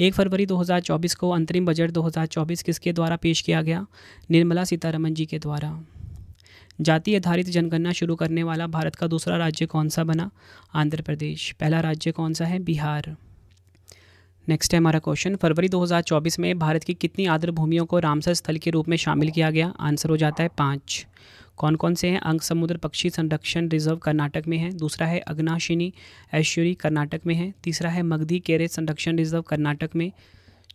Speaker 1: एक फरवरी 2024 को अंतरिम बजट 2024 किसके द्वारा पेश किया गया निर्मला सीतारमन जी के द्वारा जाति आधारित जनगणना शुरू करने वाला भारत का दूसरा राज्य कौन सा बना आंध्र प्रदेश पहला राज्य कौन सा है बिहार नेक्स्ट है हमारा क्वेश्चन फरवरी 2024 में भारत की कितनी आर्द्र भूमियों को रामसर स्थल के रूप में शामिल किया गया आंसर हो जाता है पाँच कौन कौन से हैं अंग समुद्र पक्षी संरक्षण रिजर्व कर्नाटक में है दूसरा है अग्नाशिनी ऐश्वरी कर्नाटक में है तीसरा है मगधी केरे संरक्षण रिजर्व कर्नाटक में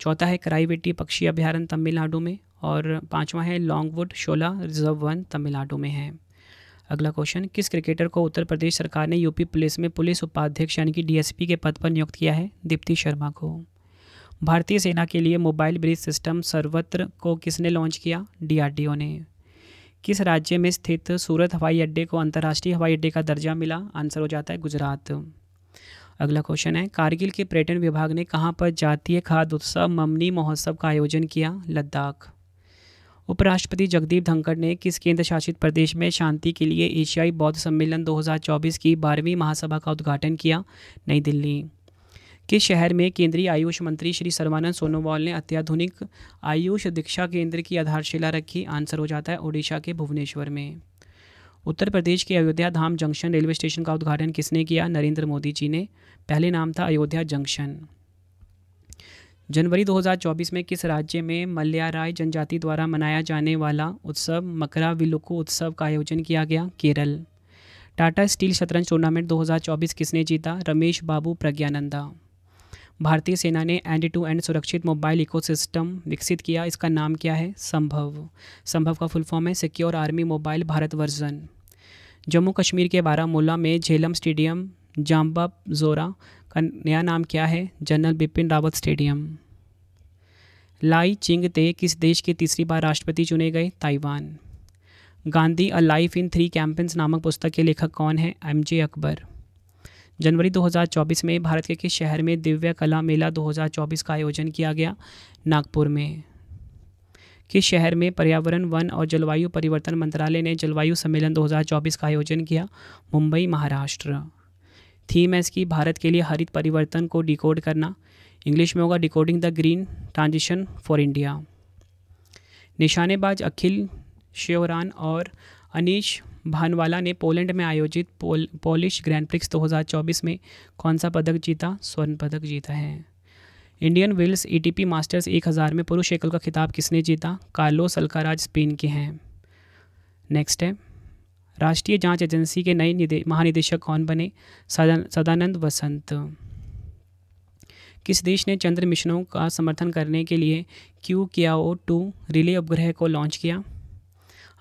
Speaker 1: चौथा है कराईवेटी पक्षी अभ्यारण तमिलनाडु में और पांचवा है लॉन्गवुड शोला रिजर्व वन तमिलनाडु में है अगला क्वेश्चन किस क्रिकेटर को उत्तर प्रदेश सरकार ने यूपी पुलिस में पुलिस उपाध्यक्ष यानी कि डीएसपी के पद पर नियुक्त किया है दीप्ति शर्मा को भारतीय सेना के लिए मोबाइल ब्रिज सिस्टम सर्वत्र को किसने लॉन्च किया डी ने किस राज्य में स्थित सूरत हवाई अड्डे को अंतर्राष्ट्रीय हवाई अड्डे का दर्जा मिला आंसर हो जाता है गुजरात अगला क्वेश्चन है कारगिल के पर्यटन विभाग ने कहाँ पर जातीय खाद्य उत्सव ममनी महोत्सव का आयोजन किया लद्दाख उपराष्ट्रपति जगदीप धनखड़ ने किस केंद्र शासित प्रदेश में शांति के लिए एशियाई बौद्ध सम्मेलन 2024 की बारहवीं महासभा का उद्घाटन किया नई दिल्ली किस शहर में केंद्रीय आयुष मंत्री श्री सर्वानंद सोनोवाल ने अत्याधुनिक आयुष दीक्षा केंद्र की आधारशिला रखी आंसर हो जाता है ओडिशा के भुवनेश्वर में उत्तर प्रदेश के Ayodhya Dham junction railway station का उद्घाटन किसने किया नरेंद्र मोदी जी ने पहले नाम था अयोध्या जंक्शन जनवरी 2024 में किस राज्य में मल्याराय जनजाति द्वारा मनाया जाने वाला उत्सव मकरा विलुकु उत्सव का आयोजन किया गया केरल टाटा स्टील शतरंज टूर्नामेंट 2024 किसने जीता रमेश बाबू प्रज्ञानंदा भारतीय सेना ने एंड टू एंड सुरक्षित मोबाइल इकोसिस्टम विकसित किया इसका नाम क्या है संभव संभव का फुल फॉर्म है secure army mobile Bharat version Jammu Kashmir के बारामूला में झेलम स्टेडियम जाम्बा जोरा का नया नाम क्या है general Bipin Rawat stadium Lai Ching te किस देश के तीसरी बार राष्ट्रपति चुने गए Taiwan Gandhi a life in three campaigns नामक पुस्तक के लेखक कौन है एम जे अकबर जनवरी 2024 में भारत के किस शहर में दिव्य कला मेला 2024 का आयोजन किया गया नागपुर में किस शहर में पर्यावरण वन और जलवायु परिवर्तन मंत्रालय ने जलवायु सम्मेलन 2024 का आयोजन किया मुंबई महाराष्ट्र थीम है इसकी भारत के लिए हरित परिवर्तन को डिकोड करना इंग्लिश में होगा decoding the green transition for India निशानेबाज अखिल श्योरान और अनिश भानवाला ने पोलैंड में आयोजित पोल, पोलिश ग्रैंड प्रिक्स 2024 में कौन सा पदक जीता स्वर्ण पदक जीता है Indian Wells ATP e masters 1000 में पुरुष एकल का खिताब किसने जीता कार्लो सल्काराज स्पेन के हैं नेक्स्ट है राष्ट्रीय जांच एजेंसी के नए महानिदेशक कौन बने सदानंद वसंत किस देश ने चंद्र मिशनों का समर्थन करने के लिए क्यू ओ टू रिले उपग्रह को लॉन्च किया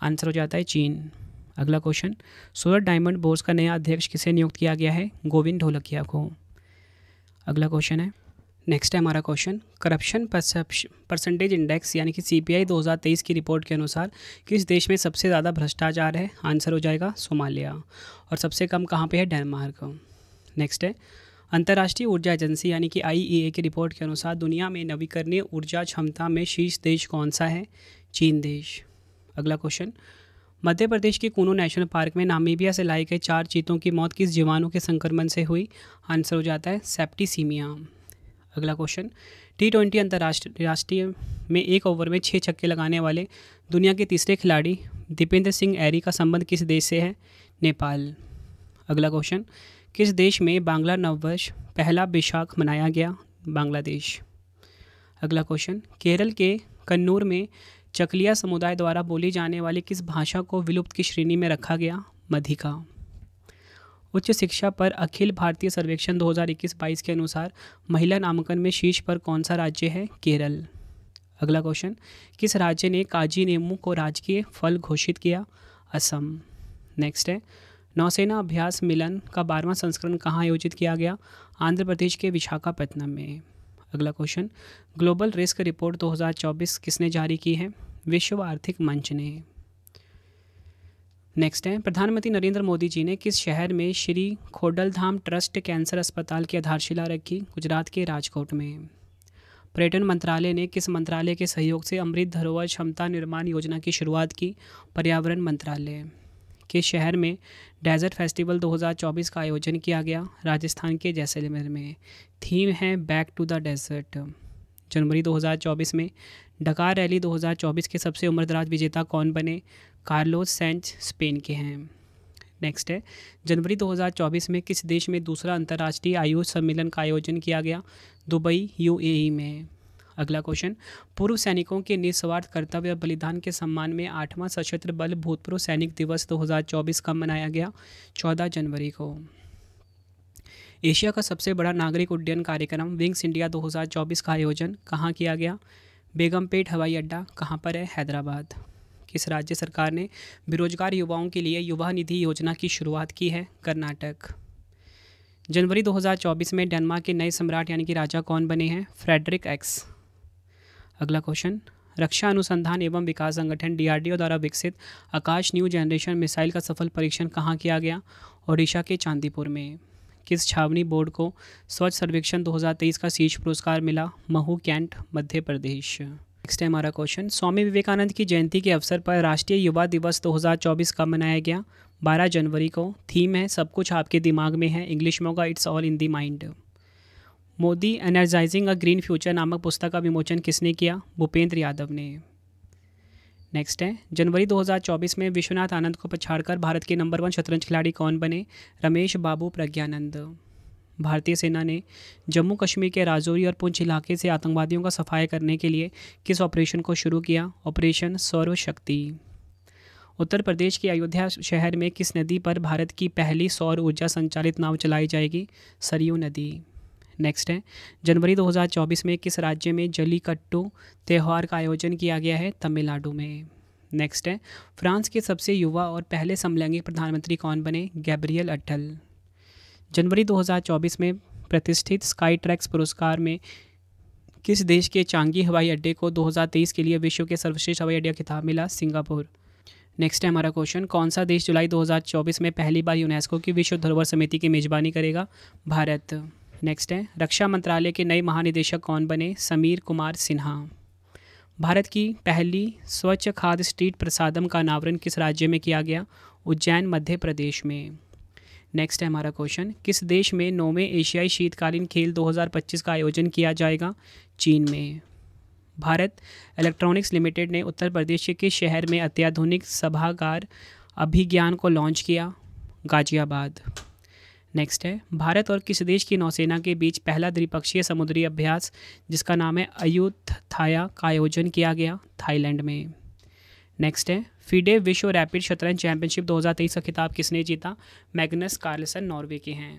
Speaker 1: आंसर हो जाता है चीन अगला क्वेश्चन सूरत डायमंड बोर्स का नया अध्यक्ष किसे नियुक्त किया गया है गोविंद ढोलकिया को अगला क्वेश्चन है नेक्स्ट है हमारा क्वेश्चन करप्शन परसेंटेज इंडेक्स यानी कि सीपीआई 2023 की रिपोर्ट के अनुसार किस देश में सबसे ज़्यादा भ्रष्टाचार है आंसर हो जाएगा सोमालिया और सबसे कम कहाँ पे है डेनमार्क नेक्स्ट है अंतर्राष्ट्रीय ऊर्जा एजेंसी यानी कि आईईए e की रिपोर्ट के अनुसार दुनिया में नवीकरणीय ऊर्जा क्षमता में शीर्ष देश कौन सा है चीन देश अगला क्वेश्चन मध्य प्रदेश के कूनो नेशनल पार्क में नामीबिया से लाई गए चार चीतों की मौत किस जीवाणु के संक्रमण से हुई आंसर हो जाता है सेप्टीसीमिया अगला क्वेश्चन टी ट्वेंटी अंतर्राष्ट्रीय राष्ट्रीय में एक ओवर में छः छक्के लगाने वाले दुनिया के तीसरे खिलाड़ी दीपेंद्र सिंह एरी का संबंध किस देश से है नेपाल अगला क्वेश्चन किस देश में बांग्ला नववर्ष पहला बैशाख मनाया गया बांग्लादेश अगला क्वेश्चन केरल के कन्नूर में चकलिया समुदाय द्वारा बोली जाने वाली किस भाषा को विलुप्त की श्रेणी में रखा गया मधिका उच्च शिक्षा पर अखिल भारतीय सर्वेक्षण 2021-22 के अनुसार महिला नामांकन में शीर्ष पर कौन सा राज्य है केरल अगला क्वेश्चन किस राज्य ने काजी नेमू को राजकीय फल घोषित किया असम नेक्स्ट है नौसेना अभ्यास मिलन का बारहवां संस्करण कहाँ आयोजित किया गया आंध्र प्रदेश के विशाखापट्टनम में अगला क्वेश्चन ग्लोबल रिस्क रिपोर्ट 2024 किसने जारी की है विश्व आर्थिक मंच ने नेक्स्ट है प्रधानमंत्री नरेंद्र मोदी जी ने किस शहर में श्री खोडलधाम ट्रस्ट कैंसर अस्पताल की आधारशिला रखी गुजरात के राजकोट में पर्यटन मंत्रालय ने किस मंत्रालय के सहयोग से अमृत धरोहर क्षमता निर्माण योजना की शुरुआत की पर्यावरण मंत्रालय के शहर में डेजर्ट फेस्टिवल 2024 का आयोजन किया गया राजस्थान के जैसलमेर में थीम है बैक टू द डेजर्ट जनवरी 2024 में डकार रैली 2024 के सबसे उम्रदराज विजेता कौन बने कार्लोस सेंच स्पेन के हैं नेक्स्ट है जनवरी 2024 में किस देश में दूसरा अंतर्राष्ट्रीय आयुष सम्मेलन का आयोजन किया गया दुबई यूएई में अगला क्वेश्चन पूर्व सैनिकों के निस्वार्थ कर्तव्य और बलिदान के सम्मान में आठवां सशस्त्र बल भूतपूर्व सैनिक दिवस 2024 कब मनाया गया 14 जनवरी को एशिया का सबसे बड़ा नागरिक उड्डयन कार्यक्रम विंग्स इंडिया 2024 का आयोजन कहाँ किया गया बेगमपेट हवाई अड्डा कहाँ पर है हैदराबाद किस राज्य सरकार ने बेरोजगार युवाओं के लिए युवा निधि योजना की शुरुआत की है कर्नाटक जनवरी 2024 में डेनमार्क के नए सम्राट यानी कि राजा कौन बने हैं फ्रेडरिक एक्स अगला क्वेश्चन रक्षा अनुसंधान एवं विकास संगठन डीआरडीओ द्वारा विकसित आकाश न्यू जनरेशन मिसाइल का सफल परीक्षण कहाँ किया गया ओडिशा के चांदीपुर में किस छावनी बोर्ड को स्वच्छ सर्वेक्षण 2023 का शीर्ष पुरस्कार मिला महू कैंट मध्य प्रदेश नेक्स्ट है हमारा क्वेश्चन स्वामी विवेकानंद की जयंती के अवसर पर राष्ट्रीय युवा दिवस 2024 कब मनाया गया 12 जनवरी को थीम है सब कुछ आपके दिमाग में है इंग्लिश में होगा it's all in the mind Modi energising a green future नामक पुस्तक का विमोचन किसने किया भूपेंद्र यादव ने नेक्स्ट है जनवरी 2024 में विश्वनाथ आनंद को पछाड़कर भारत के नंबर वन शतरंज खिलाड़ी कौन बने रमेश बाबू प्रज्ञानंद भारतीय सेना ने जम्मू कश्मीर के राजौरी और पुंछ इलाके से आतंकवादियों का सफाया करने के लिए किस ऑपरेशन को शुरू किया ऑपरेशन सौरशक्ति उत्तर प्रदेश के अयोध्या शहर में किस नदी पर भारत की पहली सौर ऊर्जा संचालित नाव चलाई जाएगी सरयू नदी नेक्स्ट है जनवरी 2024 में किस राज्य में जलीकट्टू त्यौहार का आयोजन किया गया है तमिलनाडु में नेक्स्ट है फ्रांस के सबसे युवा और पहले समलैंगिक प्रधानमंत्री कौन बने गैब्रियल अटल जनवरी 2024 में प्रतिष्ठित स्काई ट्रैक्स पुरस्कार में किस देश के चांगी हवाई अड्डे को 2023 के लिए विश्व के सर्वश्रेष्ठ हवाई अड्डे खिताब मिला सिंगापुर नेक्स्ट है हमारा क्वेश्चन कौन सा देश जुलाई 2024 में पहली बार यूनेस्को की विश्व धरोहर समिति की मेजबानी करेगा भारत नेक्स्ट है रक्षा मंत्रालय के नए महानिदेशक कौन बने समीर कुमार सिन्हा भारत की पहली स्वच्छ खाद्य स्ट्रीट प्रसादम का अनावरण किस राज्य में किया गया उज्जैन मध्य प्रदेश में नेक्स्ट है हमारा क्वेश्चन किस देश में नौवें एशियाई शीतकालीन खेल 2025 का आयोजन किया जाएगा चीन में भारत इलेक्ट्रॉनिक्स लिमिटेड ने उत्तर प्रदेश के शहर में अत्याधुनिक सभागार अभिज्ञान को लॉन्च किया गाजियाबाद नेक्स्ट है भारत और किस देश की नौसेना के बीच पहला द्विपक्षीय समुद्री अभ्यास जिसका नाम है थाया का आयोजन किया गया थाईलैंड में नेक्स्ट है फीडे विश्व रैपिड शतरंज चैंपियनशिप 2023 का खिताब किसने जीता मैग्नस कार्लसन नॉर्वे के हैं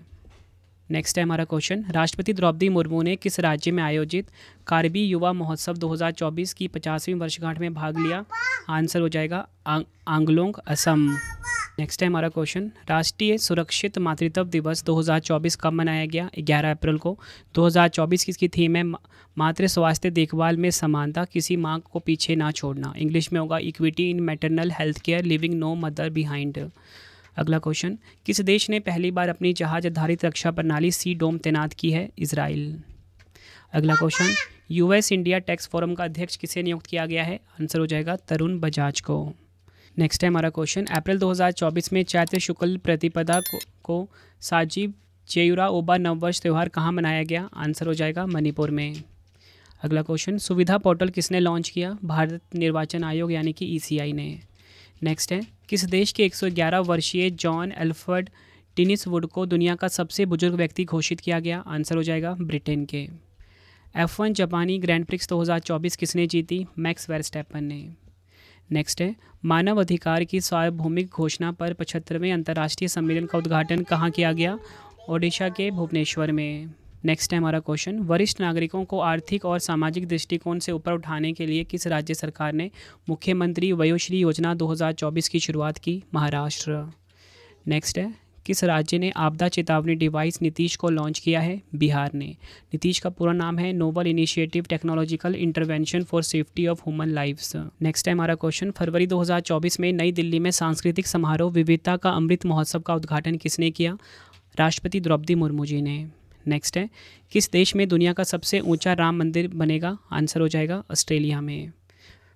Speaker 1: नेक्स्ट है हमारा क्वेश्चन राष्ट्रपति द्रौपदी मुर्मू ने किस राज्य में आयोजित कार्बी युवा महोत्सव 2024 की पचासवीं वर्षगांठ में भाग लिया आंसर हो जाएगा आंगलोंग असम नेक्स्ट है हमारा क्वेश्चन राष्ट्रीय सुरक्षित मातृत्व दिवस 2024 कब मनाया गया 11 अप्रैल को 2024 की इसकी थीम है मातृ स्वास्थ्य देखभाल में समानता किसी माँ को पीछे ना छोड़ना इंग्लिश में होगा equity in maternal health care living no mother behind अगला क्वेश्चन किस देश ने पहली बार अपनी जहाज आधारित रक्षा प्रणाली सी डोम तैनात की है इसराइल अगला question US India tax forum का अध्यक्ष किसे नियुक्त किया गया है आंसर हो जाएगा तरुण बजाज को नेक्स्ट है हमारा क्वेश्चन अप्रैल 2024 में चैत्र शुक्ल प्रतिपदा को, को साजीव चेयुरा ओबा नववर्ष त्यौहार कहाँ मनाया गया आंसर हो जाएगा मणिपुर में अगला क्वेश्चन सुविधा पोर्टल किसने लॉन्च किया भारत निर्वाचन आयोग यानी कि ईसीआई ने नेक्स्ट है किस देश के 111 वर्षीय जॉन एल्फर्ड टिनिस वुड को दुनिया का सबसे बुजुर्ग व्यक्ति घोषित किया गया आंसर हो जाएगा ब्रिटेन के एफ वन जापानी ग्रैंड प्रिक्स 2024 किसने जीती मैक्स वेरस्टेपन ने नेक्स्ट है मानव अधिकार की सार्वभौमिक घोषणा पर पचहत्तरवें अंतर्राष्ट्रीय सम्मेलन का उद्घाटन कहाँ किया गया ओडिशा के भुवनेश्वर में नेक्स्ट है हमारा क्वेश्चन वरिष्ठ नागरिकों को आर्थिक और सामाजिक दृष्टिकोण से ऊपर उठाने के लिए किस राज्य सरकार ने मुख्यमंत्री वयोश्री योजना 2024 की शुरुआत की महाराष्ट्र नेक्स्ट है किस राज्य ने आपदा चेतावनी डिवाइस नीतीश को लॉन्च किया है बिहार ने नीतीश का पूरा नाम है noble initiative technological intervention for safety of human lifes next है हमारा क्वेश्चन फरवरी 2024 में नई दिल्ली में सांस्कृतिक समारोह विविधता का अमृत महोत्सव का उद्घाटन किसने किया राष्ट्रपति द्रौपदी मुर्मू जी ने नेक्स्ट है किस देश में दुनिया का सबसे ऊंचा राम मंदिर बनेगा आंसर हो जाएगा ऑस्ट्रेलिया में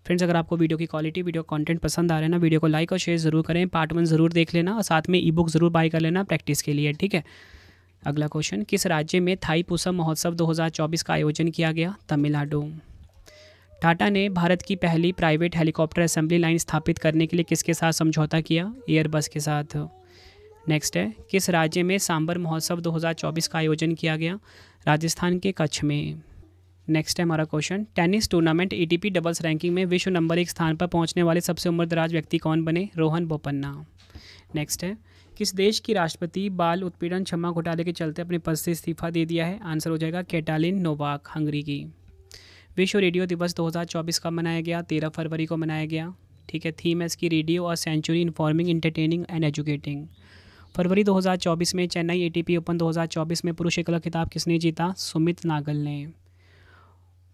Speaker 1: फ्रेंड्स अगर आपको वीडियो की क्वालिटी वीडियो कंटेंट पसंद आ रहा है ना वीडियो को लाइक और शेयर ज़रूर करें पार्ट वन ज़रूर देख लेना और साथ में ई बुक ज़रूर बाय कर लेना प्रैक्टिस के लिए ठीक है अगला क्वेश्चन किस राज्य में थाई पूसम महोत्सव दो का आयोजन किया गया तमिलनाडु टाटा ने भारत की पहली प्राइवेट हेलीकॉप्टर असेंबली लाइन स्थापित करने के लिए किसके साथ समझौता किया एयरबस के साथ नेक्स्ट है किस राज्य में सांबर महोत्सव 2024 का आयोजन किया गया राजस्थान के कच्छ में नेक्स्ट है हमारा question tennis tournament ATP doubles ranking में विश्व नंबर एक स्थान पर पहुंचने वाले सबसे उम्रदराज व्यक्ति कौन बने रोहन बोपन्ना नेक्स्ट है किस देश की राष्ट्रपति बाल उत्पीड़न क्षमा घोटाले के चलते अपने पद से इस्तीफा दे दिया है आंसर हो जाएगा केटालिन नोवाक हंगरी की विश्व रेडियो दिवस 2024 का मनाया गया तेरह फरवरी को मनाया गया ठीक है थीम है इसकी रेडियो और century informing entertaining and educating फरवरी 2024 में चेन्नई एटीपी ओपन 2024 में पुरुष एकल खिताब किसने जीता सुमित नागल ने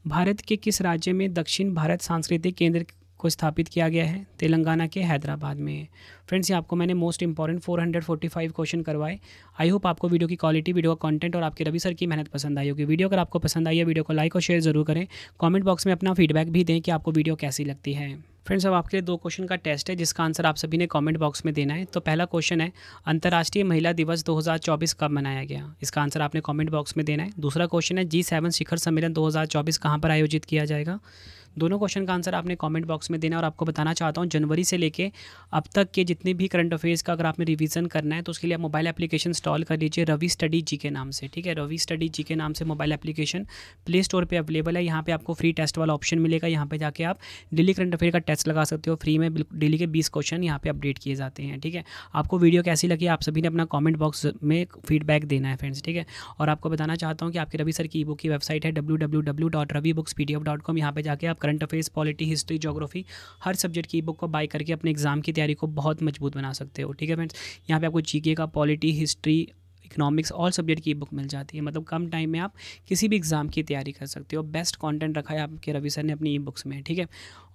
Speaker 1: भारत के किस राज्य में दक्षिण भारत सांस्कृतिक केंद्र को स्थापित किया गया है तेलंगाना के हैदराबाद में फ्रेंड्स ये आपको मैंने मोस्ट इंपॉर्टेंट 445 क्वेश्चन करवाए आई होप आपको वीडियो की क्वालिटी वीडियो का कंटेंट और आपके रवि सर की मेहनत पसंद आई होगी वीडियो अगर आपको पसंद आई है वीडियो को लाइक और शेयर जरूर करें कमेंट बॉक्स में अपना फीडबैक भी दें कि आपको वीडियो कैसी लगती है फ्रेंड्स अब आपके लिए दो क्वेश्चन का टेस्ट है जिसका आंसर आप सभी ने कमेंट बॉक्स में देना है तो पहला क्वेश्चन है अंतर्राष्ट्रीय महिला दिवस 2024 कब मनाया गया इसका आंसर आपने कमेंट बॉक्स में देना है दूसरा क्वेश्चन है जी सेवन शिखर सम्मेलन 2024 कहां पर आयोजित किया जाएगा दोनों क्वेश्चन का आंसर आपने कमेंट बॉक्स में देना है और आपको बताना चाहता हूँ जनवरी से लेके अब तक के जितने भी करंट अफेयर्स का अगर आपने रिवीजन करना है तो उसके लिए आप मोबाइल एप्लीकेशन इंस्टॉल कर लीजिए रवि स्टडी जी के नाम से ठीक है रवि स्टडी जी के नाम से मोबाइल एप्लीकेशन प्ले स्टोर पर अवेलेबल है यहाँ पर आपको फ्री टेस्ट वाला ऑप्शन मिलेगा यहाँ पर जाके आप डेली करंट अफेयर का टेस्ट बैच लगा सकते हो फ्री में बिल्कुल डेली के बीस क्वेश्चन यहाँ पे अपडेट किए जाते हैं ठीक है आपको वीडियो कैसी लगी आप सभी ने अपना कॉमेंट बॉक्स में फीडबैक देना है फ्रेंड्स ठीक है और आपको बताना चाहता हूँ कि आपके रवि सर की ई बुक की वेबसाइट है W W W dot Ravi books P D F dot com यहाँ पर जाकर आप current affairs polity history geography हर सब्जेक्ट की ई बुक को बाई करके अपने एग्जाम की तैयारी को बहुत मजबूत बना सकते हो ठीक है फ्रेंड्स यहाँ पर आपको जी का polity history economics all subject की बुक मिल जाती है मतलब कम टाइम में आप किसी भी एग्ज़ाम की तैयारी कर सकते हो बेस्ट कॉन्टेंट रखा है आपके रवि सर ने अपनी ई बुक्स में ठीक है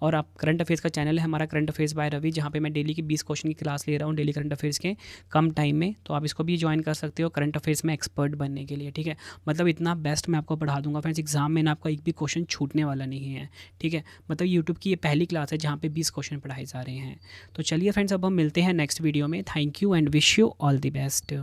Speaker 1: और आप करंट अफेयर्स का चैनल है हमारा करंट अफेयर्स बाय रवि जहाँ पे मैं डेली की बीस क्वेश्चन की क्लास ले रहा हूँ डेली करंट अफेयर्स के कम टाइम में तो आप इसको भी ज्वाइन कर सकते हो करंट अफेयर्स में एक्सपर्ट बनने के लिए ठीक है मतलब इतना बेस्ट मैं आपको पढ़ा दूंगा फ्रेंड्स एग्जाम में ना आपका एक भी क्वेश्चन छूटने वाला नहीं है ठीक है मतलब यूट्यूब की ये पहली क्लास है जहाँ पर बीस क्वेश्चन पढ़ाए जा रहे हैं तो चलिए फ्रेंड्स अब हम मिलते हैं नेक्स्ट वीडियो में thank you and wish you all the best